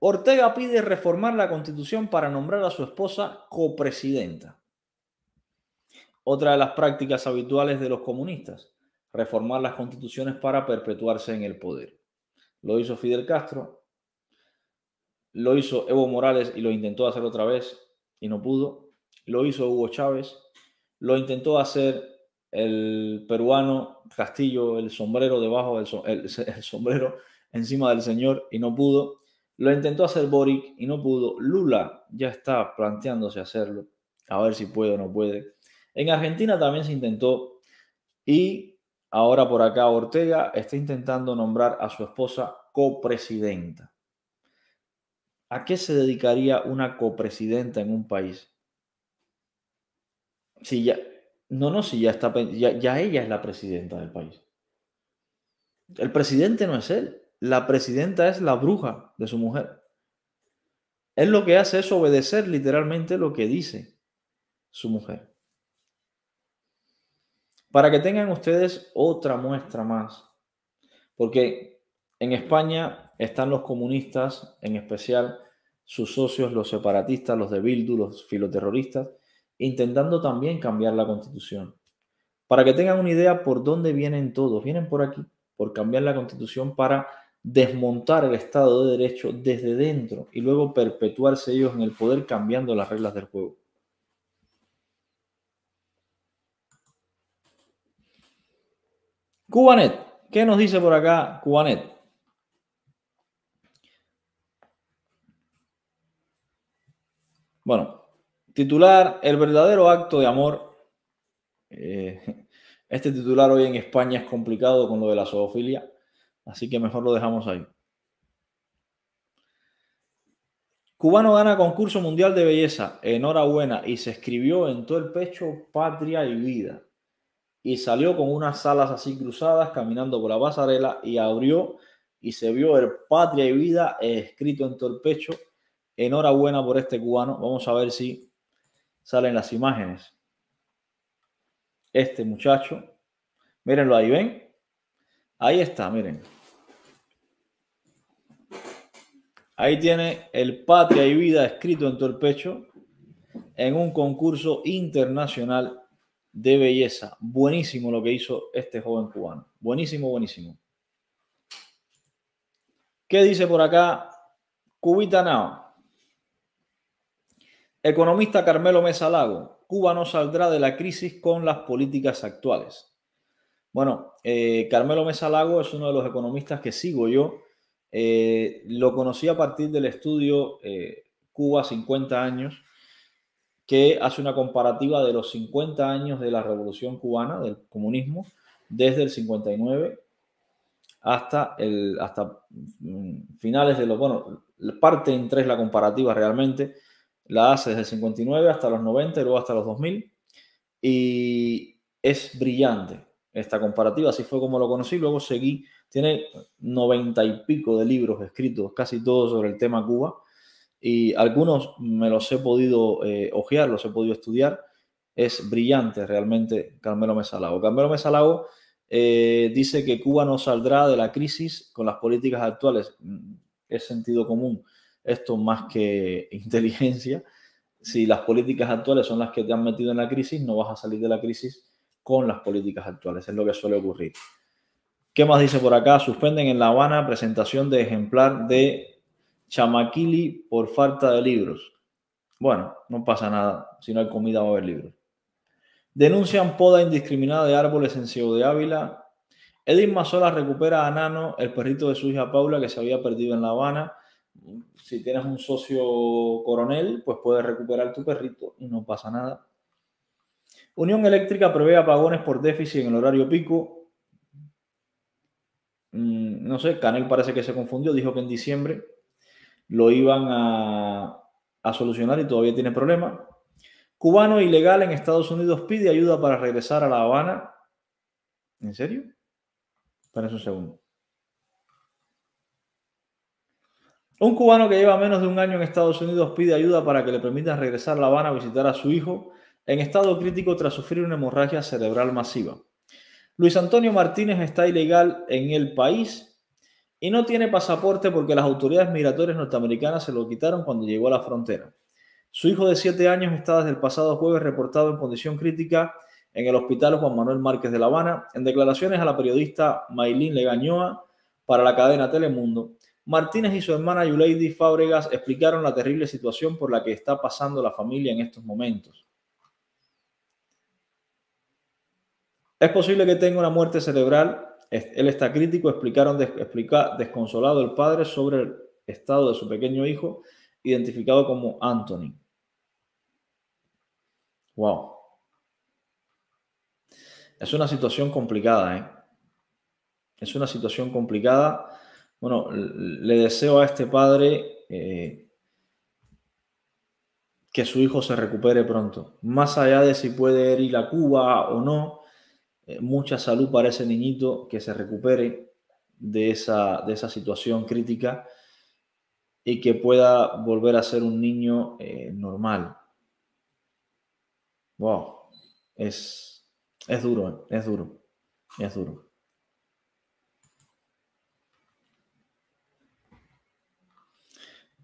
Ortega pide reformar la constitución para nombrar a su esposa copresidenta. Otra de las prácticas habituales de los comunistas, reformar las constituciones para perpetuarse en el poder. Lo hizo Fidel Castro, lo hizo Evo Morales y lo intentó hacer otra vez y no pudo. Lo hizo Hugo Chávez, lo intentó hacer el peruano Castillo, el sombrero debajo del (laughs) el, sombrero encima del señor y no pudo. Lo intentó hacer Boric y no pudo. Lula ya está planteándose hacerlo. A ver si puede o no puede. En Argentina también se intentó. Y ahora por acá Ortega está intentando nombrar a su esposa copresidenta. ¿A qué se dedicaría una copresidenta en un país? Si ya, no, no, si ya está, ya, ella es la presidenta del país. El presidente no es él, la presidenta es la bruja de su mujer. Él lo que hace es obedecer literalmente lo que dice su mujer. Para que tengan ustedes otra muestra más, porque en España están los comunistas, en especial sus socios, los separatistas, los de Bildu, los filoterroristas, intentando también cambiar la constitución. Para que tengan una idea por dónde vienen todos, vienen por aquí, por cambiar la constitución para desmontar el Estado de Derecho desde dentro y luego perpetuarse ellos en el poder cambiando las reglas del juego. Cubanet, ¿qué nos dice por acá Cubanet? Bueno, Titular, el verdadero acto de amor. Eh, este titular hoy en España es complicado con lo de la zoofilia, así que mejor lo dejamos ahí. Cubano gana concurso mundial de belleza, enhorabuena, y se escribió en todo el pecho patria y vida. Y salió con unas alas así cruzadas caminando por la pasarela y abrió y se vio el patria y vida escrito en todo el pecho. Enhorabuena por este cubano. Vamos a ver si salen las imágenes. Este muchacho, mírenlo ahí, ven. Ahí está, miren. Ahí tiene el patria y vida escrito en todo el pecho en un concurso internacional de belleza. Buenísimo lo que hizo este joven cubano. Buenísimo, buenísimo. ¿Qué dice por acá cubitanao Economista Carmelo Mesa Lago, Cuba no saldrá de la crisis con las políticas actuales. Bueno, eh, Carmelo Mesa Lago es uno de los economistas que sigo yo. Eh, lo conocí a partir del estudio eh, Cuba 50 años, que hace una comparativa de los 50 años de la Revolución Cubana, del comunismo, desde el 59 hasta, el, hasta mm, finales de los, bueno, parte en tres la comparativa realmente, la hace desde 59 hasta los 90 y luego hasta los 2000. Y es brillante esta comparativa, así fue como lo conocí, luego seguí, tiene 90 y pico de libros escritos, casi todos sobre el tema Cuba, y algunos me los he podido eh, hojear los he podido estudiar. Es brillante realmente Carmelo Mesalago. Carmelo Mesalago eh, dice que Cuba no saldrá de la crisis con las políticas actuales. Mm, es sentido común esto más que inteligencia. Si las políticas actuales son las que te han metido en la crisis, no vas a salir de la crisis con las políticas actuales. Es lo que suele ocurrir. ¿Qué más dice por acá? Suspenden en La Habana presentación de ejemplar de Chamaquili por falta de libros. Bueno, no pasa nada. Si no hay comida va a haber libros. Denuncian poda indiscriminada de árboles en Ciudad de Ávila. Edith Mazola recupera a Nano, el perrito de su hija Paula que se había perdido en La Habana si tienes un socio coronel, pues puedes recuperar tu perrito y no pasa nada. Unión Eléctrica prevé apagones por déficit en el horario pico. Mm, no sé, Canel parece que se confundió, dijo que en diciembre lo iban a, solucionar y todavía tiene problema. Cubano ilegal en Estados Unidos pide ayuda para regresar a La Habana. ¿En serio? Espera un segundo. Un cubano que lleva menos de un año en Estados Unidos pide ayuda para que le permitan regresar a La Habana a visitar a su hijo en estado crítico tras sufrir una hemorragia cerebral masiva. Luis Antonio Martínez está ilegal en el país y no tiene pasaporte porque las autoridades migratorias norteamericanas se lo quitaron cuando llegó a la frontera. Su hijo de 7 años está desde el pasado jueves reportado en condición crítica en el hospital Juan Manuel Márquez de La Habana. En declaraciones a la periodista Maylin Legañoa para la cadena Telemundo, Martínez y su hermana Yuleidi Fábregas explicaron la terrible situación por la que está pasando la familia en estos momentos. Es posible que tenga una muerte cerebral. Él está crítico, explicaron desconsolado el padre sobre el estado de su pequeño hijo, identificado como Anthony. Wow. Es una situación complicada, ¿eh? Es una situación complicada bueno, le deseo a este padre eh, que su hijo se recupere pronto. Más allá de si puede ir a Cuba o no, eh, mucha salud para ese niñito que se recupere de esa, de esa situación crítica y que pueda volver a ser un niño eh, normal. Wow, es duro, es duro, es duro.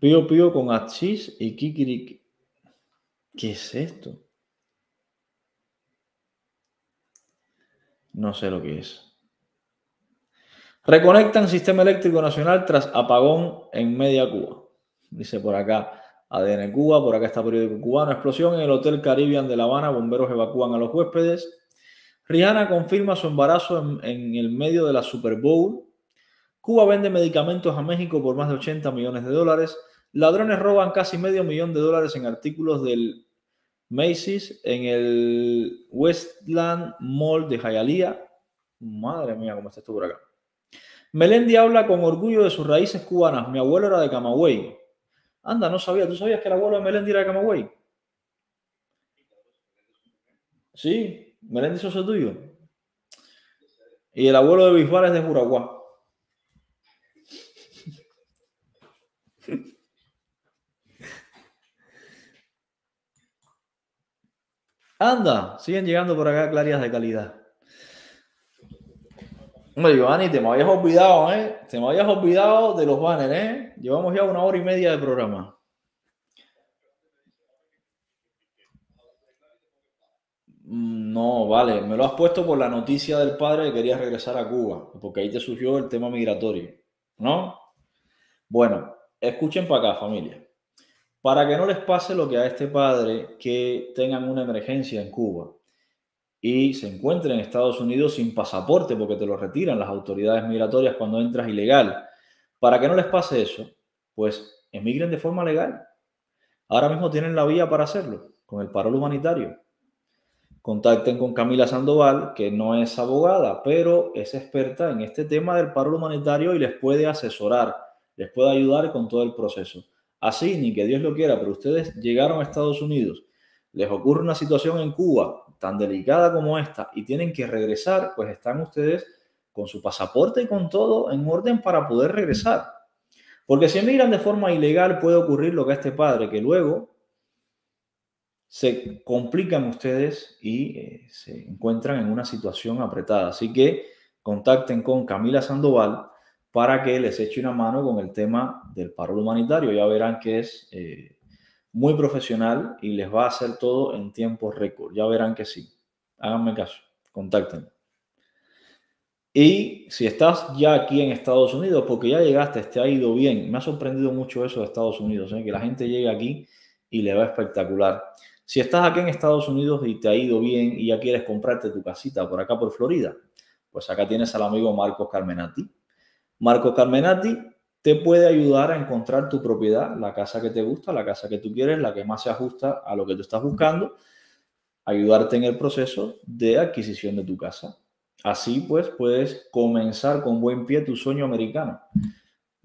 Pío Pío con Achis y Kikirik. ¿Qué es esto? No sé lo que es. Reconectan sistema eléctrico nacional tras apagón en media Cuba. Dice por acá ADN Cuba, por acá está periódico cubano. Explosión en el Hotel Caribbean de La Habana. Bomberos evacúan a los huéspedes. Rihanna confirma su embarazo en el medio de la Super Bowl. Cuba vende medicamentos a México por más de 80 millones de dólares. Ladrones roban casi medio millón de dólares en artículos del Macy's en el Westland Mall de Hialeah. Madre mía, cómo está esto por acá. Melendi habla con orgullo de sus raíces cubanas. Mi abuelo era de Camagüey. Anda, no sabía. ¿Tú sabías que el abuelo de Melendi era de Camagüey? Sí, Melendi es tuyo. Y el abuelo de Bisbal es de Uruguay. Anda, siguen llegando por acá clarías de calidad. Hombre, Giovanni, te me habías olvidado, ¿eh? Te me habías olvidado de los banners, ¿eh? Llevamos ya una hora y media de programa. Mm, no, vale, me lo has puesto por la noticia del padre que querías regresar a Cuba, porque ahí te surgió el tema migratorio, ¿no? Bueno, escuchen para acá, familia para que no les pase lo que a este padre que tengan una emergencia en Cuba y se encuentren en Estados Unidos sin pasaporte porque te lo retiran las autoridades migratorias cuando entras ilegal. Para que no les pase eso, pues emigren de forma legal. Ahora mismo tienen la vía para hacerlo, con el paro humanitario. Contacten con Camila Sandoval, que no es abogada, pero es experta en este tema del paro humanitario y les puede asesorar, les puede ayudar con todo el proceso así, ni que Dios lo quiera, pero ustedes llegaron a Estados Unidos, les ocurre una situación en Cuba tan delicada como esta y tienen que regresar, pues están ustedes con su pasaporte y con todo en orden para poder regresar. Porque si emigran de forma ilegal puede ocurrir lo que a este padre, que luego se complican ustedes y eh, se encuentran en una situación apretada. Así que contacten con Camila Sandoval para que les eche una mano con el tema del paro humanitario. Ya verán que es eh, muy profesional y les va a hacer todo en tiempo récord. Ya verán que sí. Háganme caso, contáctenme. Y si estás ya aquí en Estados Unidos, porque ya llegaste, te ha ido bien. Me ha sorprendido mucho eso de Estados Unidos, ¿eh? que la gente llegue aquí y le va espectacular. Si estás aquí en Estados Unidos y te ha ido bien y ya quieres comprarte tu casita por acá por Florida, pues acá tienes al amigo Marcos Carmenati, Marco Carmenati te puede ayudar a encontrar tu propiedad, la casa que te gusta, la casa que tú quieres, la que más se ajusta a lo que tú estás buscando, ayudarte en el proceso de adquisición de tu casa. Así pues puedes comenzar con buen pie tu sueño americano.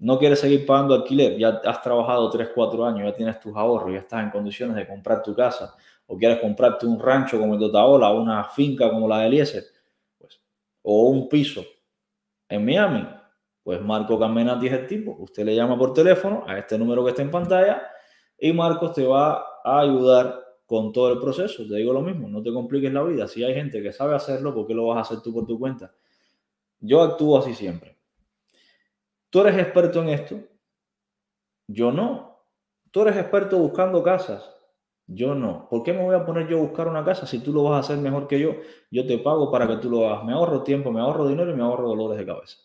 No quieres seguir pagando alquiler, ya has trabajado 3, 4 años, ya tienes tus ahorros, ya estás en condiciones de comprar tu casa o quieres comprarte un rancho como el de Otaola, una finca como la de Eliezer, pues, o un piso en Miami, pues Marco Cammenati es el tipo. Usted le llama por teléfono a este número que está en pantalla y Marco te va a ayudar con todo el proceso. Te digo lo mismo, no te compliques la vida. Si hay gente que sabe hacerlo, ¿por qué lo vas a hacer tú por tu cuenta? Yo actúo así siempre. Tú eres experto en esto. Yo no. Tú eres experto buscando casas. Yo no. ¿Por qué me voy a poner yo a buscar una casa si tú lo vas a hacer mejor que yo? Yo te pago para que tú lo hagas. Me ahorro tiempo, me ahorro dinero y me ahorro dolores de cabeza.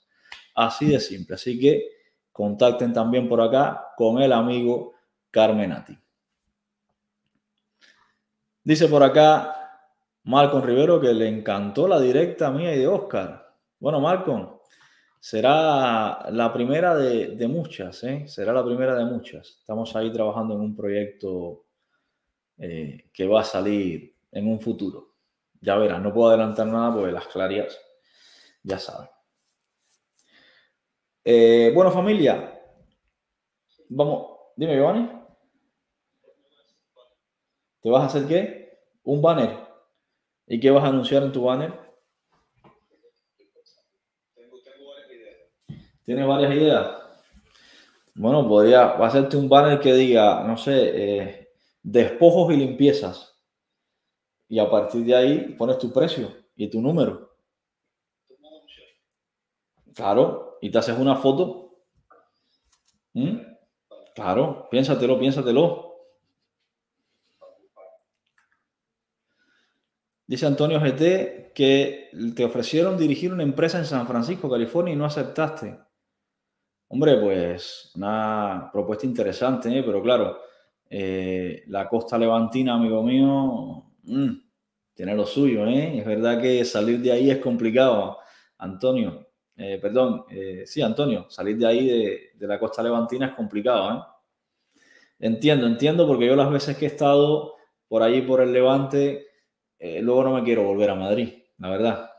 Así de simple. Así que contacten también por acá con el amigo Carmenati. Dice por acá Malcolm Rivero que le encantó la directa mía y de Oscar. Bueno, Malcolm, será la primera de, muchas, ¿eh? Será la primera de muchas. Estamos ahí trabajando en un proyecto eh, que va a salir en un futuro. Ya verás, no puedo adelantar nada porque las clarías, ya saben. Eh, bueno, familia, vamos, dime, Giovanni. ¿Te vas a hacer qué? Un banner. ¿Y qué vas a anunciar en tu banner? Tengo ¿Tienes varias ideas? Bueno, podría hacerte un banner que diga, no sé, eh, despojos y limpiezas. Y a partir de ahí pones tu precio y tu número. Claro, y te haces una foto. ¿Mm? Claro, piénsatelo, piénsatelo. Dice Antonio GT que te ofrecieron dirigir una empresa en San Francisco, California, y no aceptaste. Hombre, pues una propuesta interesante, ¿eh? pero claro, eh, la costa levantina, amigo mío, mm, tiene lo suyo, ¿eh? Es verdad que salir de ahí es complicado, Antonio. Eh, perdón, eh, sí, Antonio, salir de ahí de, la costa levantina es complicado, ¿eh? Entiendo, entiendo, porque yo las veces que he estado por allí, por el Levante, eh, luego no me quiero volver a Madrid, la verdad.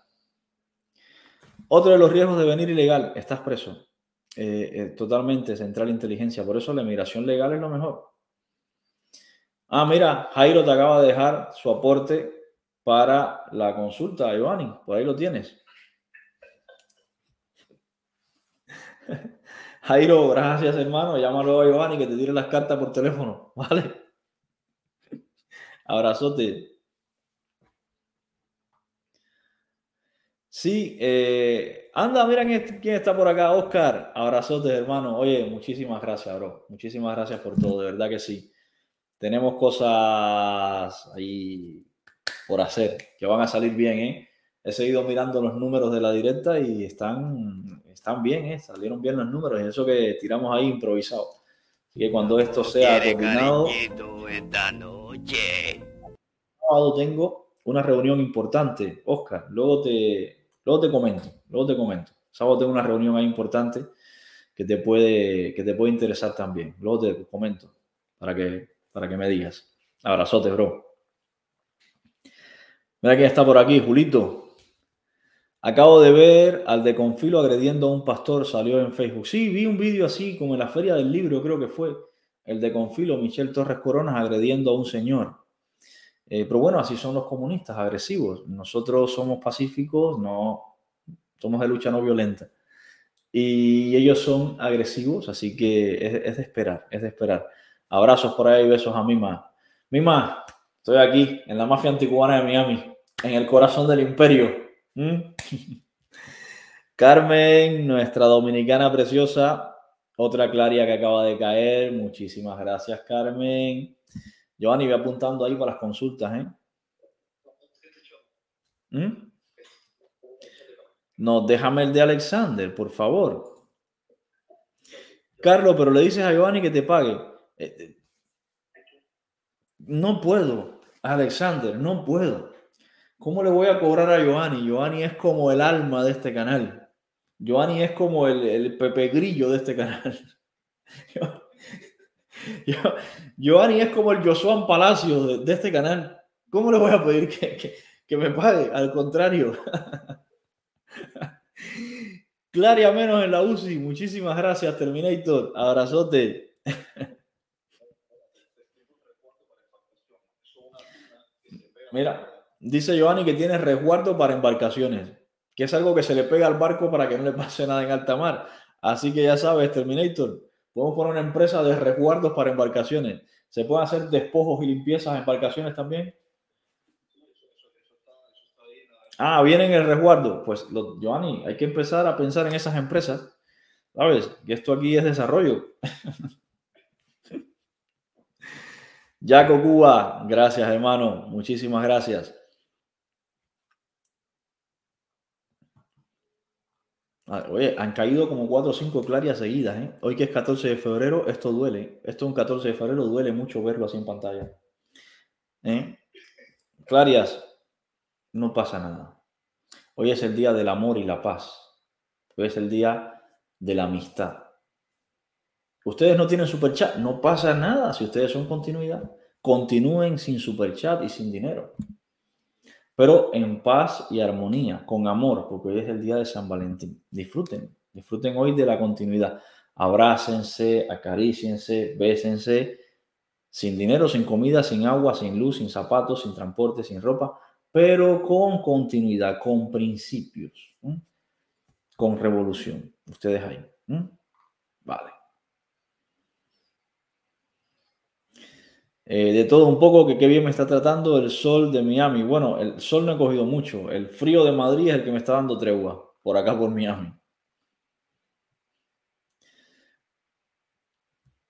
Otro de los riesgos de venir ilegal, estás preso. totalmente, central inteligencia. Por eso la migración legal es lo mejor. Ah, mira, Jairo te acaba de dejar su aporte para la consulta, Giovanni. Por ahí lo tienes. (laughs) Jairo, gracias hermano. Llámalo a Giovanni que te tire las cartas por teléfono, (laughs) ¿vale? Abrazote. Sí, eh, anda, mira quién está por acá, Oscar. Abrazote, hermano. Oye, muchísimas gracias, bro. Muchísimas gracias por todo, de verdad que sí. Tenemos cosas ahí por hacer que van a salir bien, ¿eh? he seguido mirando los números de la directa y están, están bien, ¿eh? salieron bien los números y eso que tiramos ahí improvisado. Así que cuando esto sea terminado, sábado tengo una reunión importante, Oscar. Luego te, luego te comento, luego te comento. Sábado tengo una reunión ahí importante que te puede, que te puede interesar también. Luego te comento para que, para que me digas. Abrazote, bro. Mira que está por aquí, Julito. Acabo de ver al de Confilo agrediendo a un pastor, salió en Facebook. Sí, vi un vídeo así, como en la feria del libro, creo que fue. El de Confilo, Michel Torres Coronas, agrediendo a un señor. Eh, pero bueno, así son los comunistas, agresivos. Nosotros somos pacíficos, no somos de lucha no violenta. Y ellos son agresivos, así que es, de esperar, es de esperar. Abrazos por ahí, besos a Mima. Mima, estoy aquí, en la mafia anticubana de Miami, en el corazón del imperio. Mm. (laughs) Carmen, nuestra dominicana preciosa, otra claria que acaba de caer. Muchísimas gracias, Carmen. Giovanni, voy apuntando ahí para las consultas, ¿eh? ¿Mm? No, déjame el de Alexander, por favor. Carlos, pero le dices a Giovanni que te pague. Eh, eh, no puedo, Alexander, no puedo. ¿Cómo le voy a cobrar a Giovanni? Giovanni es como el alma de este canal. Giovanni es como el, Pepe Grillo de este canal. (laughs) Giovanni es como el Josuan Palacio de, este canal. ¿Cómo le voy a pedir que, que me pague? Al contrario. (laughs) Claria menos en la UCI. Muchísimas gracias, Terminator. Abrazote. (laughs) Mira, Dice Giovanni que tiene resguardo para embarcaciones, que es algo que se le pega al barco para que no le pase nada en alta mar. Así que ya sabes, Terminator, podemos poner una empresa de resguardos para embarcaciones. ¿Se pueden hacer despojos y limpiezas a embarcaciones también? Ah, vienen el resguardo. Pues, Giovanni, hay que empezar a pensar en esas empresas. ¿Sabes? Que esto aquí es desarrollo. Jaco (laughs) Cuba, gracias hermano, muchísimas gracias. Ah, oye, han caído como 4 o 5 clarias seguidas. ¿eh? Hoy que es 14 de febrero, esto duele. Esto es un 14 de febrero, duele mucho verlo así en pantalla. ¿Eh? Clarias, no pasa nada. Hoy es el día del amor y la paz. Hoy es el día de la amistad. Ustedes no tienen super chat. no pasa nada si ustedes son continuidad. Continúen sin super chat y sin dinero pero en paz y armonía, con amor, porque hoy es el día de San Valentín. Disfruten, disfruten hoy de la continuidad. Abrácense, acaríciense, bésense, sin dinero, sin comida, sin agua, sin luz, sin zapatos, sin transporte, sin ropa, pero con continuidad, con principios, con revolución. Ustedes ahí. Vale. Eh, de todo un poco, que qué bien me está tratando el sol de Miami. Bueno, el sol no he cogido mucho. El frío de Madrid es el que me está dando tregua por acá por Miami.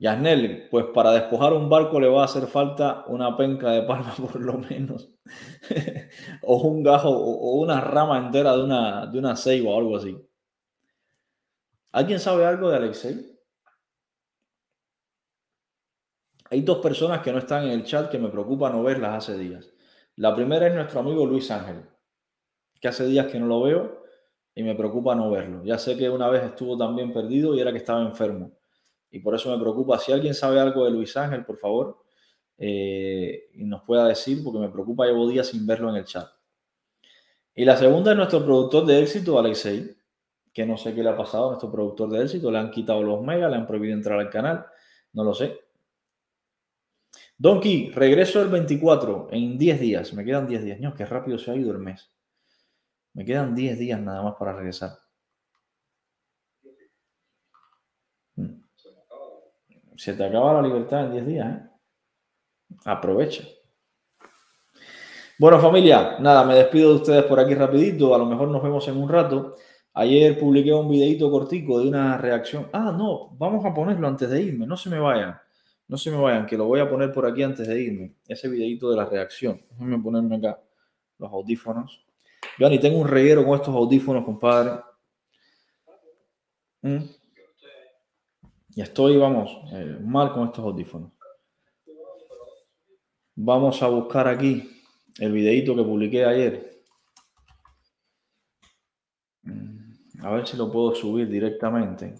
Yasnel, pues para despojar un barco le va a hacer falta una penca de palma (laughs) por lo menos. (laughs) o un gajo o, una rama entera de una, de una ceiba o algo así. ¿Alguien sabe algo de Alexei? Hay dos personas que no están en el chat que me preocupa no verlas hace días. La primera es nuestro amigo Luis Ángel, que hace días que no lo veo y me preocupa no verlo. Ya sé que una vez estuvo también perdido y era que estaba enfermo. Y por eso me preocupa. Si alguien sabe algo de Luis Ángel, por favor, eh, y nos pueda decir, porque me preocupa, llevo días sin verlo en el chat. Y la segunda es nuestro productor de éxito, Alexei, que no sé qué le ha pasado a nuestro productor de éxito. Le han quitado los megas, le han prohibido entrar al canal, no lo sé. Donkey, regreso el 24 en 10 días. Me quedan 10 días. No, qué rápido se ha ido el mes. Me quedan 10 días nada más para regresar. Mm. Se te acaba la libertad en 10 días, ¿eh? Aprovecha. Bueno, familia, nada, me despido de ustedes por aquí rapidito. A lo mejor nos vemos en un rato. Ayer publiqué un videito cortico de una reacción. Ah, no, vamos a ponerlo antes de irme, no se me vaya. No se me vayan, que lo voy a poner por aquí antes de irme. Ese videito de la reacción. Déjenme ponerme acá los audífonos. Yo ni tengo un reguero con estos audífonos, compadre. ¿Mm? Y estoy, vamos, eh, mal con estos audífonos. Vamos a buscar aquí el videito que publiqué ayer. Mm, a ver si lo puedo subir directamente.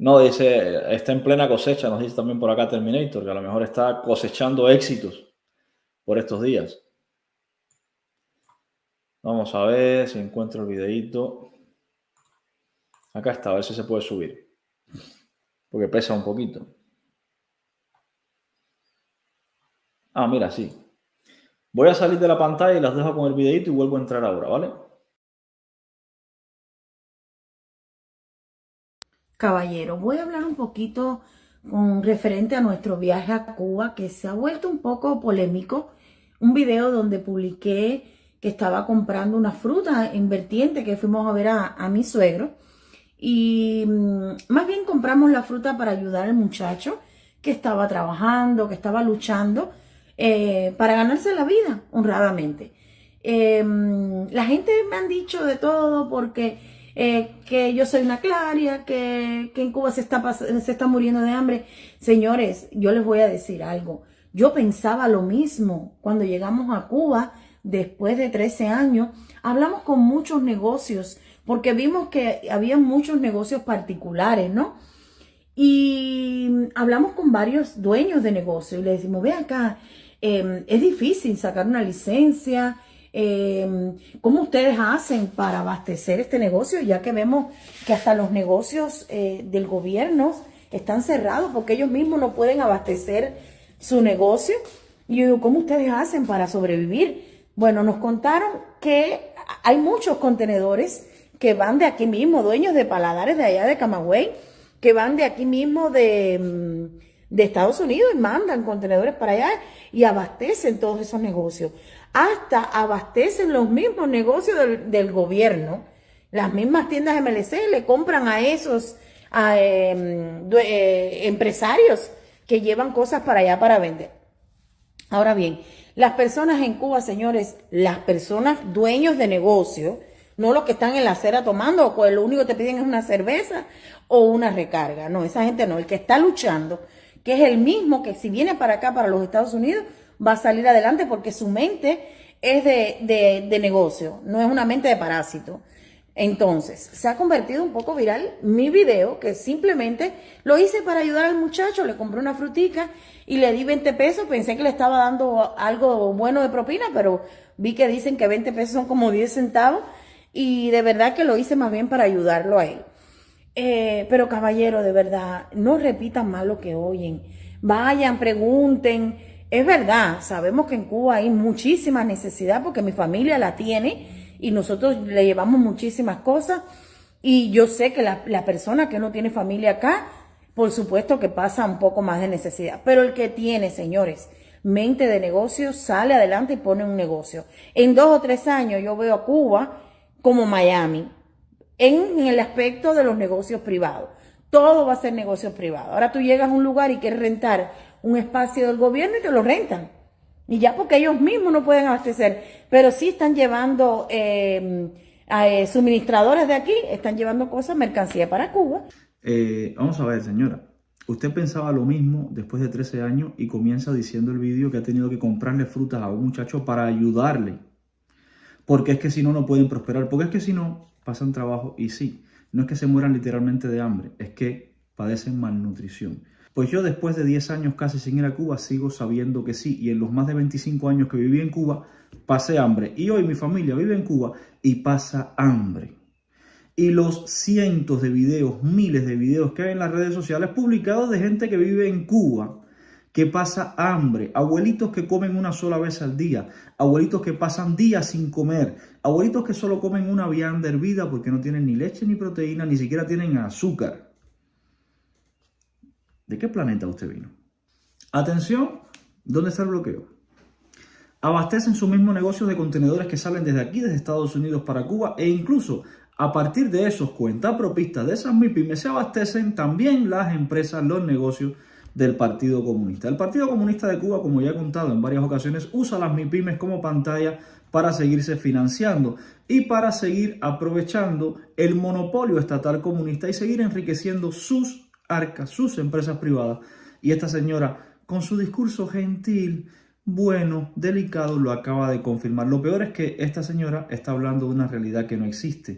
No, dice, está en plena cosecha, nos dice también por acá Terminator, que a lo mejor está cosechando éxitos por estos días. Vamos a ver si encuentro el videíto. Acá está, a ver si se puede subir. Porque pesa un poquito. Ah, mira, sí. Voy a salir de la pantalla y las dejo con el videito y vuelvo a entrar ahora, ¿vale? Caballero, Voy a hablar un poquito con referente a nuestro viaje a Cuba, que se ha vuelto un poco polémico. Un video donde publiqué que estaba comprando una fruta en vertiente que fuimos a ver a, mi suegro. Y mm, más bien compramos la fruta para ayudar al muchacho que estaba trabajando, que estaba luchando eh, para ganarse la vida honradamente. Eh, mm, la gente me han dicho de todo porque eh, que yo soy una claria, que, que en Cuba se está, se está muriendo de hambre. Señores, yo les voy a decir algo. Yo pensaba lo mismo cuando llegamos a Cuba después de 13 años. Hablamos con muchos negocios porque vimos que había muchos negocios particulares, ¿no? Y hablamos con varios dueños de negocios y les decimos, ve acá, eh, es difícil sacar una licencia, Em, cómo ustedes hacen para abastecer este negocio, ya que vemos que hasta los negocios eh, del gobierno están cerrados porque ellos mismos no pueden abastecer su negocio. Y ¿cómo ustedes hacen para sobrevivir? Bueno, nos contaron que hay muchos contenedores que van de aquí mismo, dueños de paladares de allá de Camagüey, que van de aquí mismo de em, de Estados Unidos y mandan contenedores para allá y abastecen todos esos negocios. Hasta abastecen los mismos negocios del, gobierno. Las mismas tiendas MLC le compran a esos em, eh, empresarios que llevan cosas para allá para vender. Ahora bien, las personas en Cuba, señores, las personas dueños de negocio, no los que están en la acera tomando, o lo único que te piden es una cerveza o una recarga. No, esa gente no. El que está luchando que es el mismo que si viene para acá, para los Estados Unidos, va a salir adelante porque su mente es de, negocio, no es una mente de parásito. Entonces, se ha convertido un poco viral mi video, que simplemente lo hice para ayudar al muchacho, le compré una frutica y le di 20 pesos, pensé que le estaba dando algo bueno de propina, pero vi que dicen que 20 pesos son como 10 centavos y de verdad que lo hice más bien para ayudarlo a él. Eh, pero caballero, de verdad, no repitan más lo que oyen. Vayan, pregunten. Es verdad, sabemos que en Cuba hay muchísima necesidad porque mi familia la tiene y nosotros le llevamos muchísimas cosas. Y yo sé que la, la persona que no tiene familia acá, por supuesto que pasa un poco más de necesidad. Pero el que tiene, señores, mente de negocio, sale adelante y pone un negocio. En dos o tres años yo veo a Cuba como Miami en, el aspecto de los negocios privados. Todo va a ser negocio privado. Ahora tú llegas a un lugar y quieres rentar un espacio del gobierno y te lo rentan. Y ya porque ellos mismos no pueden abastecer, pero sí están llevando eh, a, eh, suministradores de aquí, están llevando cosas, mercancía para Cuba. Eh, vamos a ver, señora. Usted pensaba lo mismo después de 13 años y comienza diciendo el vídeo que ha tenido que comprarle frutas a un muchacho para ayudarle porque es que si no, no pueden prosperar, porque es que si no, pasan trabajo y sí, no es que se mueran literalmente de hambre, es que padecen malnutrición. Pues yo después de 10 años casi sin ir a Cuba sigo sabiendo que sí, y en los más de 25 años que viví en Cuba, pasé hambre. Y hoy mi familia vive en Cuba y pasa hambre. Y los cientos de videos, miles de videos que hay en las redes sociales publicados de gente que vive en Cuba, que pasa hambre, abuelitos que comen una sola vez al día, abuelitos que pasan días sin comer, abuelitos que solo comen una vianda hervida porque no tienen ni leche ni proteína, ni siquiera tienen azúcar. ¿De qué planeta usted vino? Atención, ¿dónde está el bloqueo? abastecen sus mismos negocios de contenedores que salen desde aquí, desde Estados Unidos para Cuba, e incluso a partir de esos cuentas propistas de esas MIPIMES se abastecen también las empresas, los negocios del Partido Comunista. El Partido Comunista de Cuba, como ya he contado en varias ocasiones, usa las MIPIMES como pantalla para seguirse financiando y para seguir aprovechando el monopolio estatal comunista y seguir enriqueciendo sus arcas, sus empresas privadas. Y esta señora, con su discurso gentil, bueno, delicado, lo acaba de confirmar. Lo peor es que esta señora está hablando de una realidad que no existe.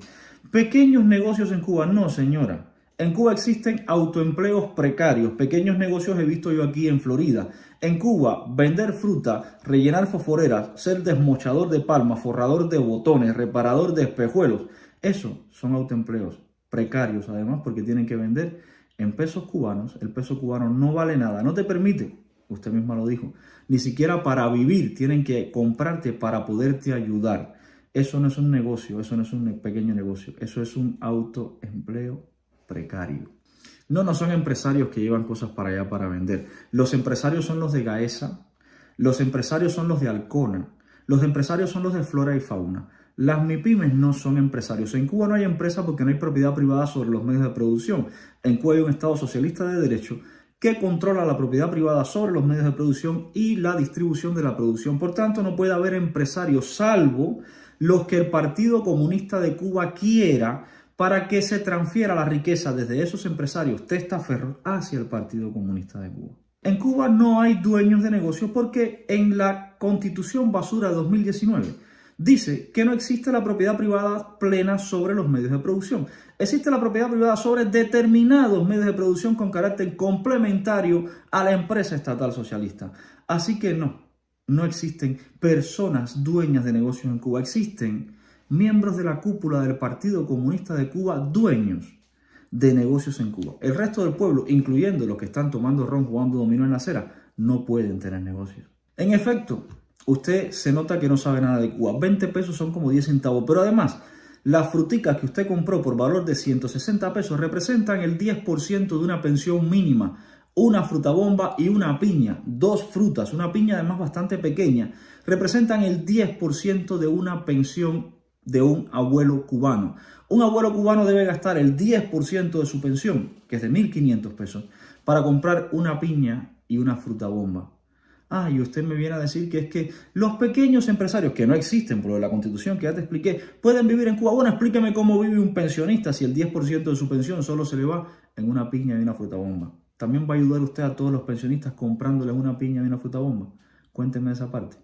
Pequeños negocios en Cuba, no señora. En Cuba existen autoempleos precarios, pequeños negocios he visto yo aquí en Florida. En Cuba, vender fruta, rellenar foforeras, ser desmochador de palmas, forrador de botones, reparador de espejuelos, eso son autoempleos precarios además porque tienen que vender en pesos cubanos. El peso cubano no vale nada, no te permite, usted misma lo dijo, ni siquiera para vivir tienen que comprarte para poderte ayudar. Eso no es un negocio, eso no es un pequeño negocio, eso es un autoempleo precario. No, no son empresarios que llevan cosas para allá para vender. Los empresarios son los de Gaesa, los empresarios son los de Alcona, los empresarios son los de Flora y Fauna. Las MIPIMES no son empresarios. En Cuba no hay empresa porque no hay propiedad privada sobre los medios de producción. En Cuba hay un Estado socialista de derecho que controla la propiedad privada sobre los medios de producción y la distribución de la producción. Por tanto, no puede haber empresarios salvo los que el Partido Comunista de Cuba quiera para que se transfiera la riqueza desde esos empresarios testaferros hacia el Partido Comunista de Cuba. En Cuba no hay dueños de negocios porque en la Constitución Basura 2019 dice que no existe la propiedad privada plena sobre los medios de producción. Existe la propiedad privada sobre determinados medios de producción con carácter complementario a la empresa estatal socialista. Así que no, no existen personas dueñas de negocios en Cuba, existen miembros de la cúpula del Partido Comunista de Cuba dueños de negocios en Cuba. El resto del pueblo, incluyendo los que están tomando ron jugando dominó en la acera, no pueden tener negocios. En efecto, usted se nota que no sabe nada de Cuba. 20 pesos son como 10 centavos, pero además las fruticas que usted compró por valor de 160 pesos representan el 10% de una pensión mínima. Una fruta bomba y una piña, dos frutas, una piña además bastante pequeña, representan el 10% de una pensión de un abuelo cubano. Un abuelo cubano debe gastar el 10% de su pensión, que es de 1.500 pesos, para comprar una piña y una fruta bomba. Ah, y usted me viene a decir que es que los pequeños empresarios, que no existen por la constitución que ya te expliqué, pueden vivir en Cuba. Bueno, explíqueme cómo vive un pensionista si el 10% de su pensión solo se le va en una piña y una fruta bomba. También va a ayudar usted a todos los pensionistas comprándoles una piña y una fruta bomba. cuéntenme esa parte.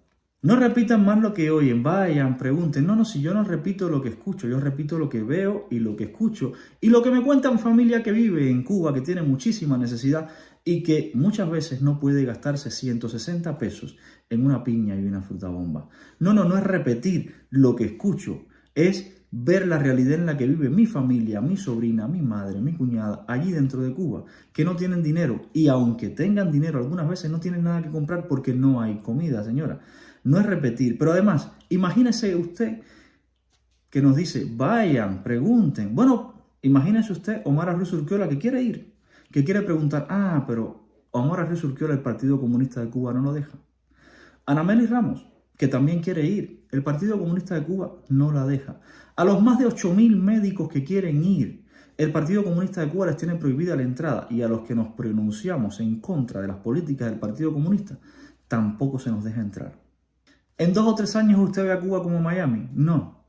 No repitan más lo que oyen, vayan, pregunten. No, no, si yo no repito lo que escucho, yo repito lo que veo y lo que escucho. Y lo que me cuentan familia que vive en Cuba, que tiene muchísima necesidad y que muchas veces no puede gastarse 160 pesos en una piña y una fruta bomba. No, no, no es repetir lo que escucho, es ver la realidad en la que vive mi familia, mi sobrina, mi madre, mi cuñada, allí dentro de Cuba, que no tienen dinero y aunque tengan dinero algunas veces no tienen nada que comprar porque no hay comida, señora no es repetir. Pero además, imagínese usted que nos dice, vayan, pregunten. Bueno, imagínese usted Omar Arruz Urquiola que quiere ir, que quiere preguntar, ah, pero Omar Arruz Urquiola, el Partido Comunista de Cuba no lo deja. Anameli Ramos, que también quiere ir, el Partido Comunista de Cuba no la deja. A los más de 8.000 médicos que quieren ir, el Partido Comunista de Cuba les tiene prohibida la entrada y a los que nos pronunciamos en contra de las políticas del Partido Comunista, tampoco se nos deja entrar. ¿En dos o tres años usted ve a Cuba como Miami? No,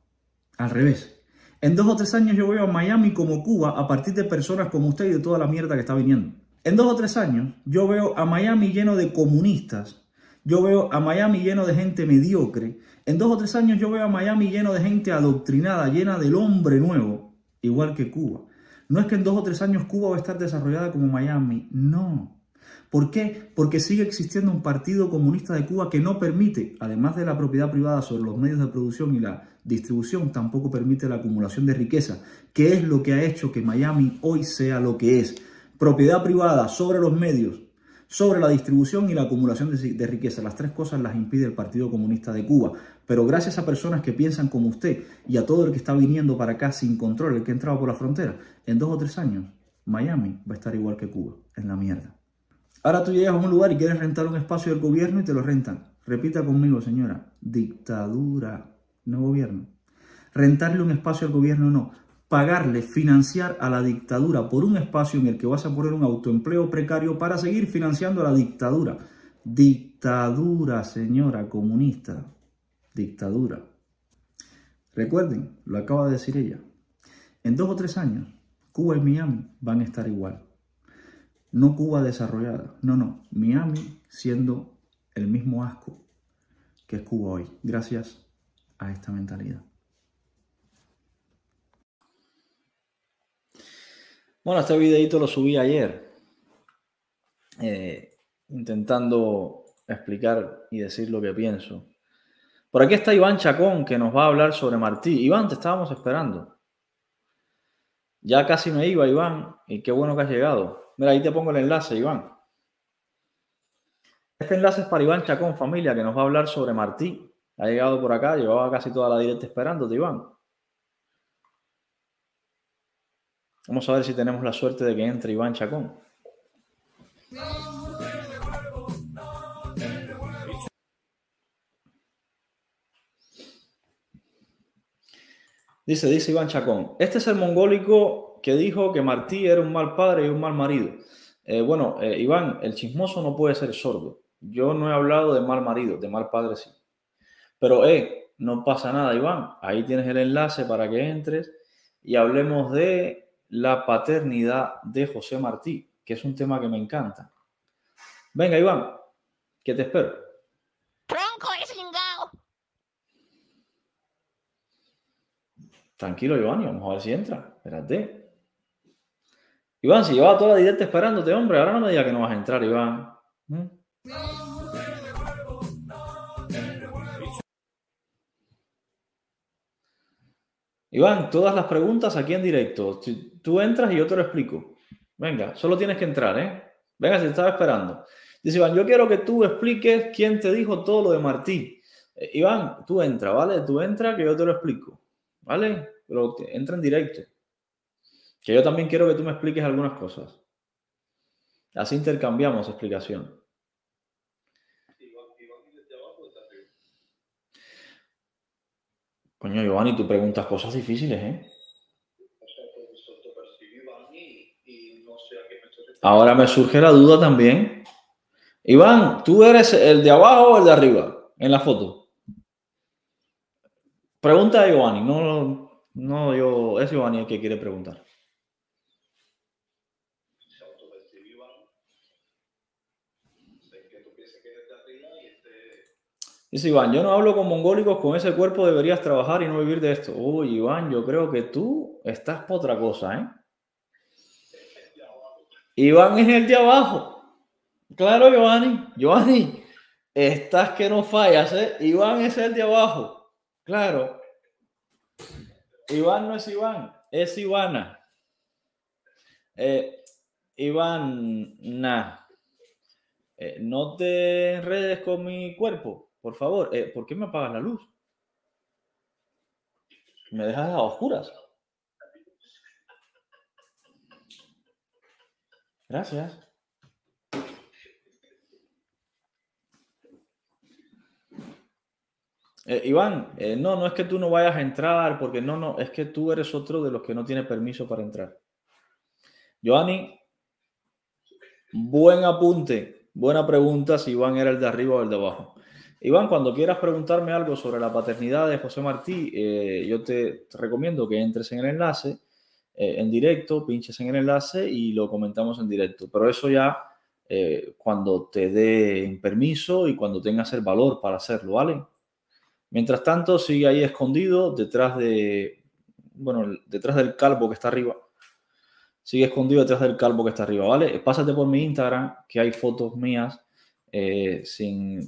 al revés. En dos o tres años yo veo a Miami como Cuba a partir de personas como usted y de toda la mierda que está viniendo. En dos o tres años yo veo a Miami lleno de comunistas. Yo veo a Miami lleno de gente mediocre. En dos o tres años yo veo a Miami lleno de gente adoctrinada, llena del hombre nuevo, igual que Cuba. No es que en dos o tres años Cuba va a estar desarrollada como Miami, no. ¿Por qué? Porque sigue existiendo un Partido Comunista de Cuba que no permite, además de la propiedad privada sobre los medios de producción y la distribución, tampoco permite la acumulación de riqueza, que es lo que ha hecho que Miami hoy sea lo que es. Propiedad privada sobre los medios, sobre la distribución y la acumulación de, riqueza. Las tres cosas las impide el Partido Comunista de Cuba. Pero gracias a personas que piensan como usted y a todo el que está viniendo para acá sin control, el que entraba por la frontera, en dos o tres años, Miami va a estar igual que Cuba, en la mierda. Ahora tú llegas a un lugar y quieres rentar un espacio del gobierno y te lo rentan. Repita conmigo, señora. Dictadura, no gobierno. Rentarle un espacio al gobierno no. Pagarle, financiar a la dictadura por un espacio en el que vas a poner un autoempleo precario para seguir financiando a la dictadura. Dictadura, señora comunista. Dictadura. Recuerden, lo acaba de decir ella. En dos o tres años, Cuba y Miami van a estar igual. No Cuba desarrollada, no, no, Miami siendo el mismo asco que es Cuba hoy, gracias a esta mentalidad. Bueno, este videito lo subí ayer, eh, intentando explicar y decir lo que pienso. Por aquí está Iván Chacón, que nos va a hablar sobre Martí. Iván, te estábamos esperando. Ya casi me iba, Iván, y qué bueno que has llegado. Mira, ahí te pongo el enlace, Iván. Este enlace es para Iván Chacón, familia, que nos va a hablar sobre Martí. Ha llegado por acá, llevaba casi toda la directa esperándote, Iván. Vamos a ver si tenemos la suerte de que entre Iván Chacón. Dice, dice Iván Chacón, este es el mongólico que dijo que Martí era un mal padre y un mal marido. Eh, bueno, eh, Iván, el chismoso no puede ser sordo. Yo no he hablado de mal marido, de mal padre sí. Pero, eh, no pasa nada, Iván. Ahí tienes el enlace para que entres y hablemos de la paternidad de José Martí, que es un tema que me encanta. Venga, Iván, que te espero. Tranquilo, Iván, y vamos a ver si entra. Espérate. Iván, si llevaba toda la directa esperándote, hombre, ahora no me digas que no vas a entrar, Iván. ¿Mm? Iván, todas las preguntas aquí en directo. Tú entras y yo te lo explico. Venga, solo tienes que entrar, ¿eh? Venga, si estaba esperando. Dice Iván, yo quiero que tú expliques quién te dijo todo lo de Martí. Eh, Iván, tú entra, ¿vale? Tú entra que yo te lo explico, ¿vale? Pero entra en directo. Que yo también quiero que tú me expliques algunas cosas. Así intercambiamos explicación. Coño, Giovanni, tú preguntas cosas difíciles, ¿eh? Ahora me surge la duda también. Iván, ¿tú eres el de abajo o el de arriba en la foto? Pregunta a Giovanni, no, no yo, es Giovanni el que quiere preguntar. Dice Iván, yo no hablo con mongólicos, con ese cuerpo deberías trabajar y no vivir de esto. Uy, Iván, yo creo que tú estás por otra cosa, ¿eh? Iván es el de abajo. Claro, Giovanni. Giovanni, estás que no fallas, ¿eh? Iván es el de abajo. Claro. Iván no es Iván, es Ivana. Eh, Iván, eh, no te enredes con mi cuerpo por favor, eh, ¿por qué me apagas la luz? Me dejas a oscuras. Gracias. Eh, Iván, eh, no, no es que tú no vayas a entrar, porque no, no, es que tú eres otro de los que no tiene permiso para entrar. Joanny, buen apunte, buena pregunta si Iván era el de arriba o el de abajo. Iván, cuando quieras preguntarme algo sobre la paternidad de José Martí, eh, yo te, recomiendo que entres en el enlace, eh, en directo, pinches en el enlace y lo comentamos en directo. Pero eso ya eh, cuando te dé permiso y cuando tengas el valor para hacerlo, ¿vale? Mientras tanto, sigue ahí escondido detrás de, bueno, detrás del calvo que está arriba. Sigue escondido detrás del calvo que está arriba, ¿vale? Pásate por mi Instagram, que hay fotos mías eh, sin,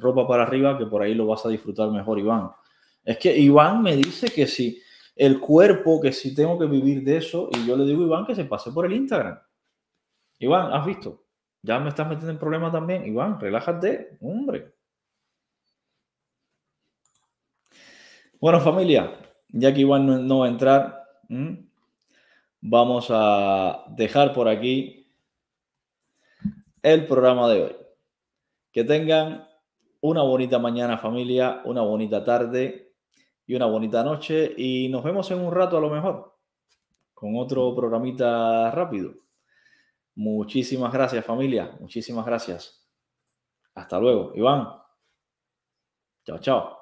ropa para arriba, que por ahí lo vas a disfrutar mejor, Iván. Es que Iván me dice que si el cuerpo, que si tengo que vivir de eso, y yo le digo Iván que se pase por el Instagram. Iván, ¿has visto? Ya me estás metiendo en problemas también. Iván, relájate, hombre. Bueno, familia, ya que Iván no, va a entrar, vamos a dejar por aquí el programa de hoy. Que tengan una bonita mañana familia, una bonita tarde y una bonita noche y nos vemos en un rato a lo mejor con otro programita rápido. Muchísimas gracias familia, muchísimas gracias. Hasta luego, Iván. Chao, chao.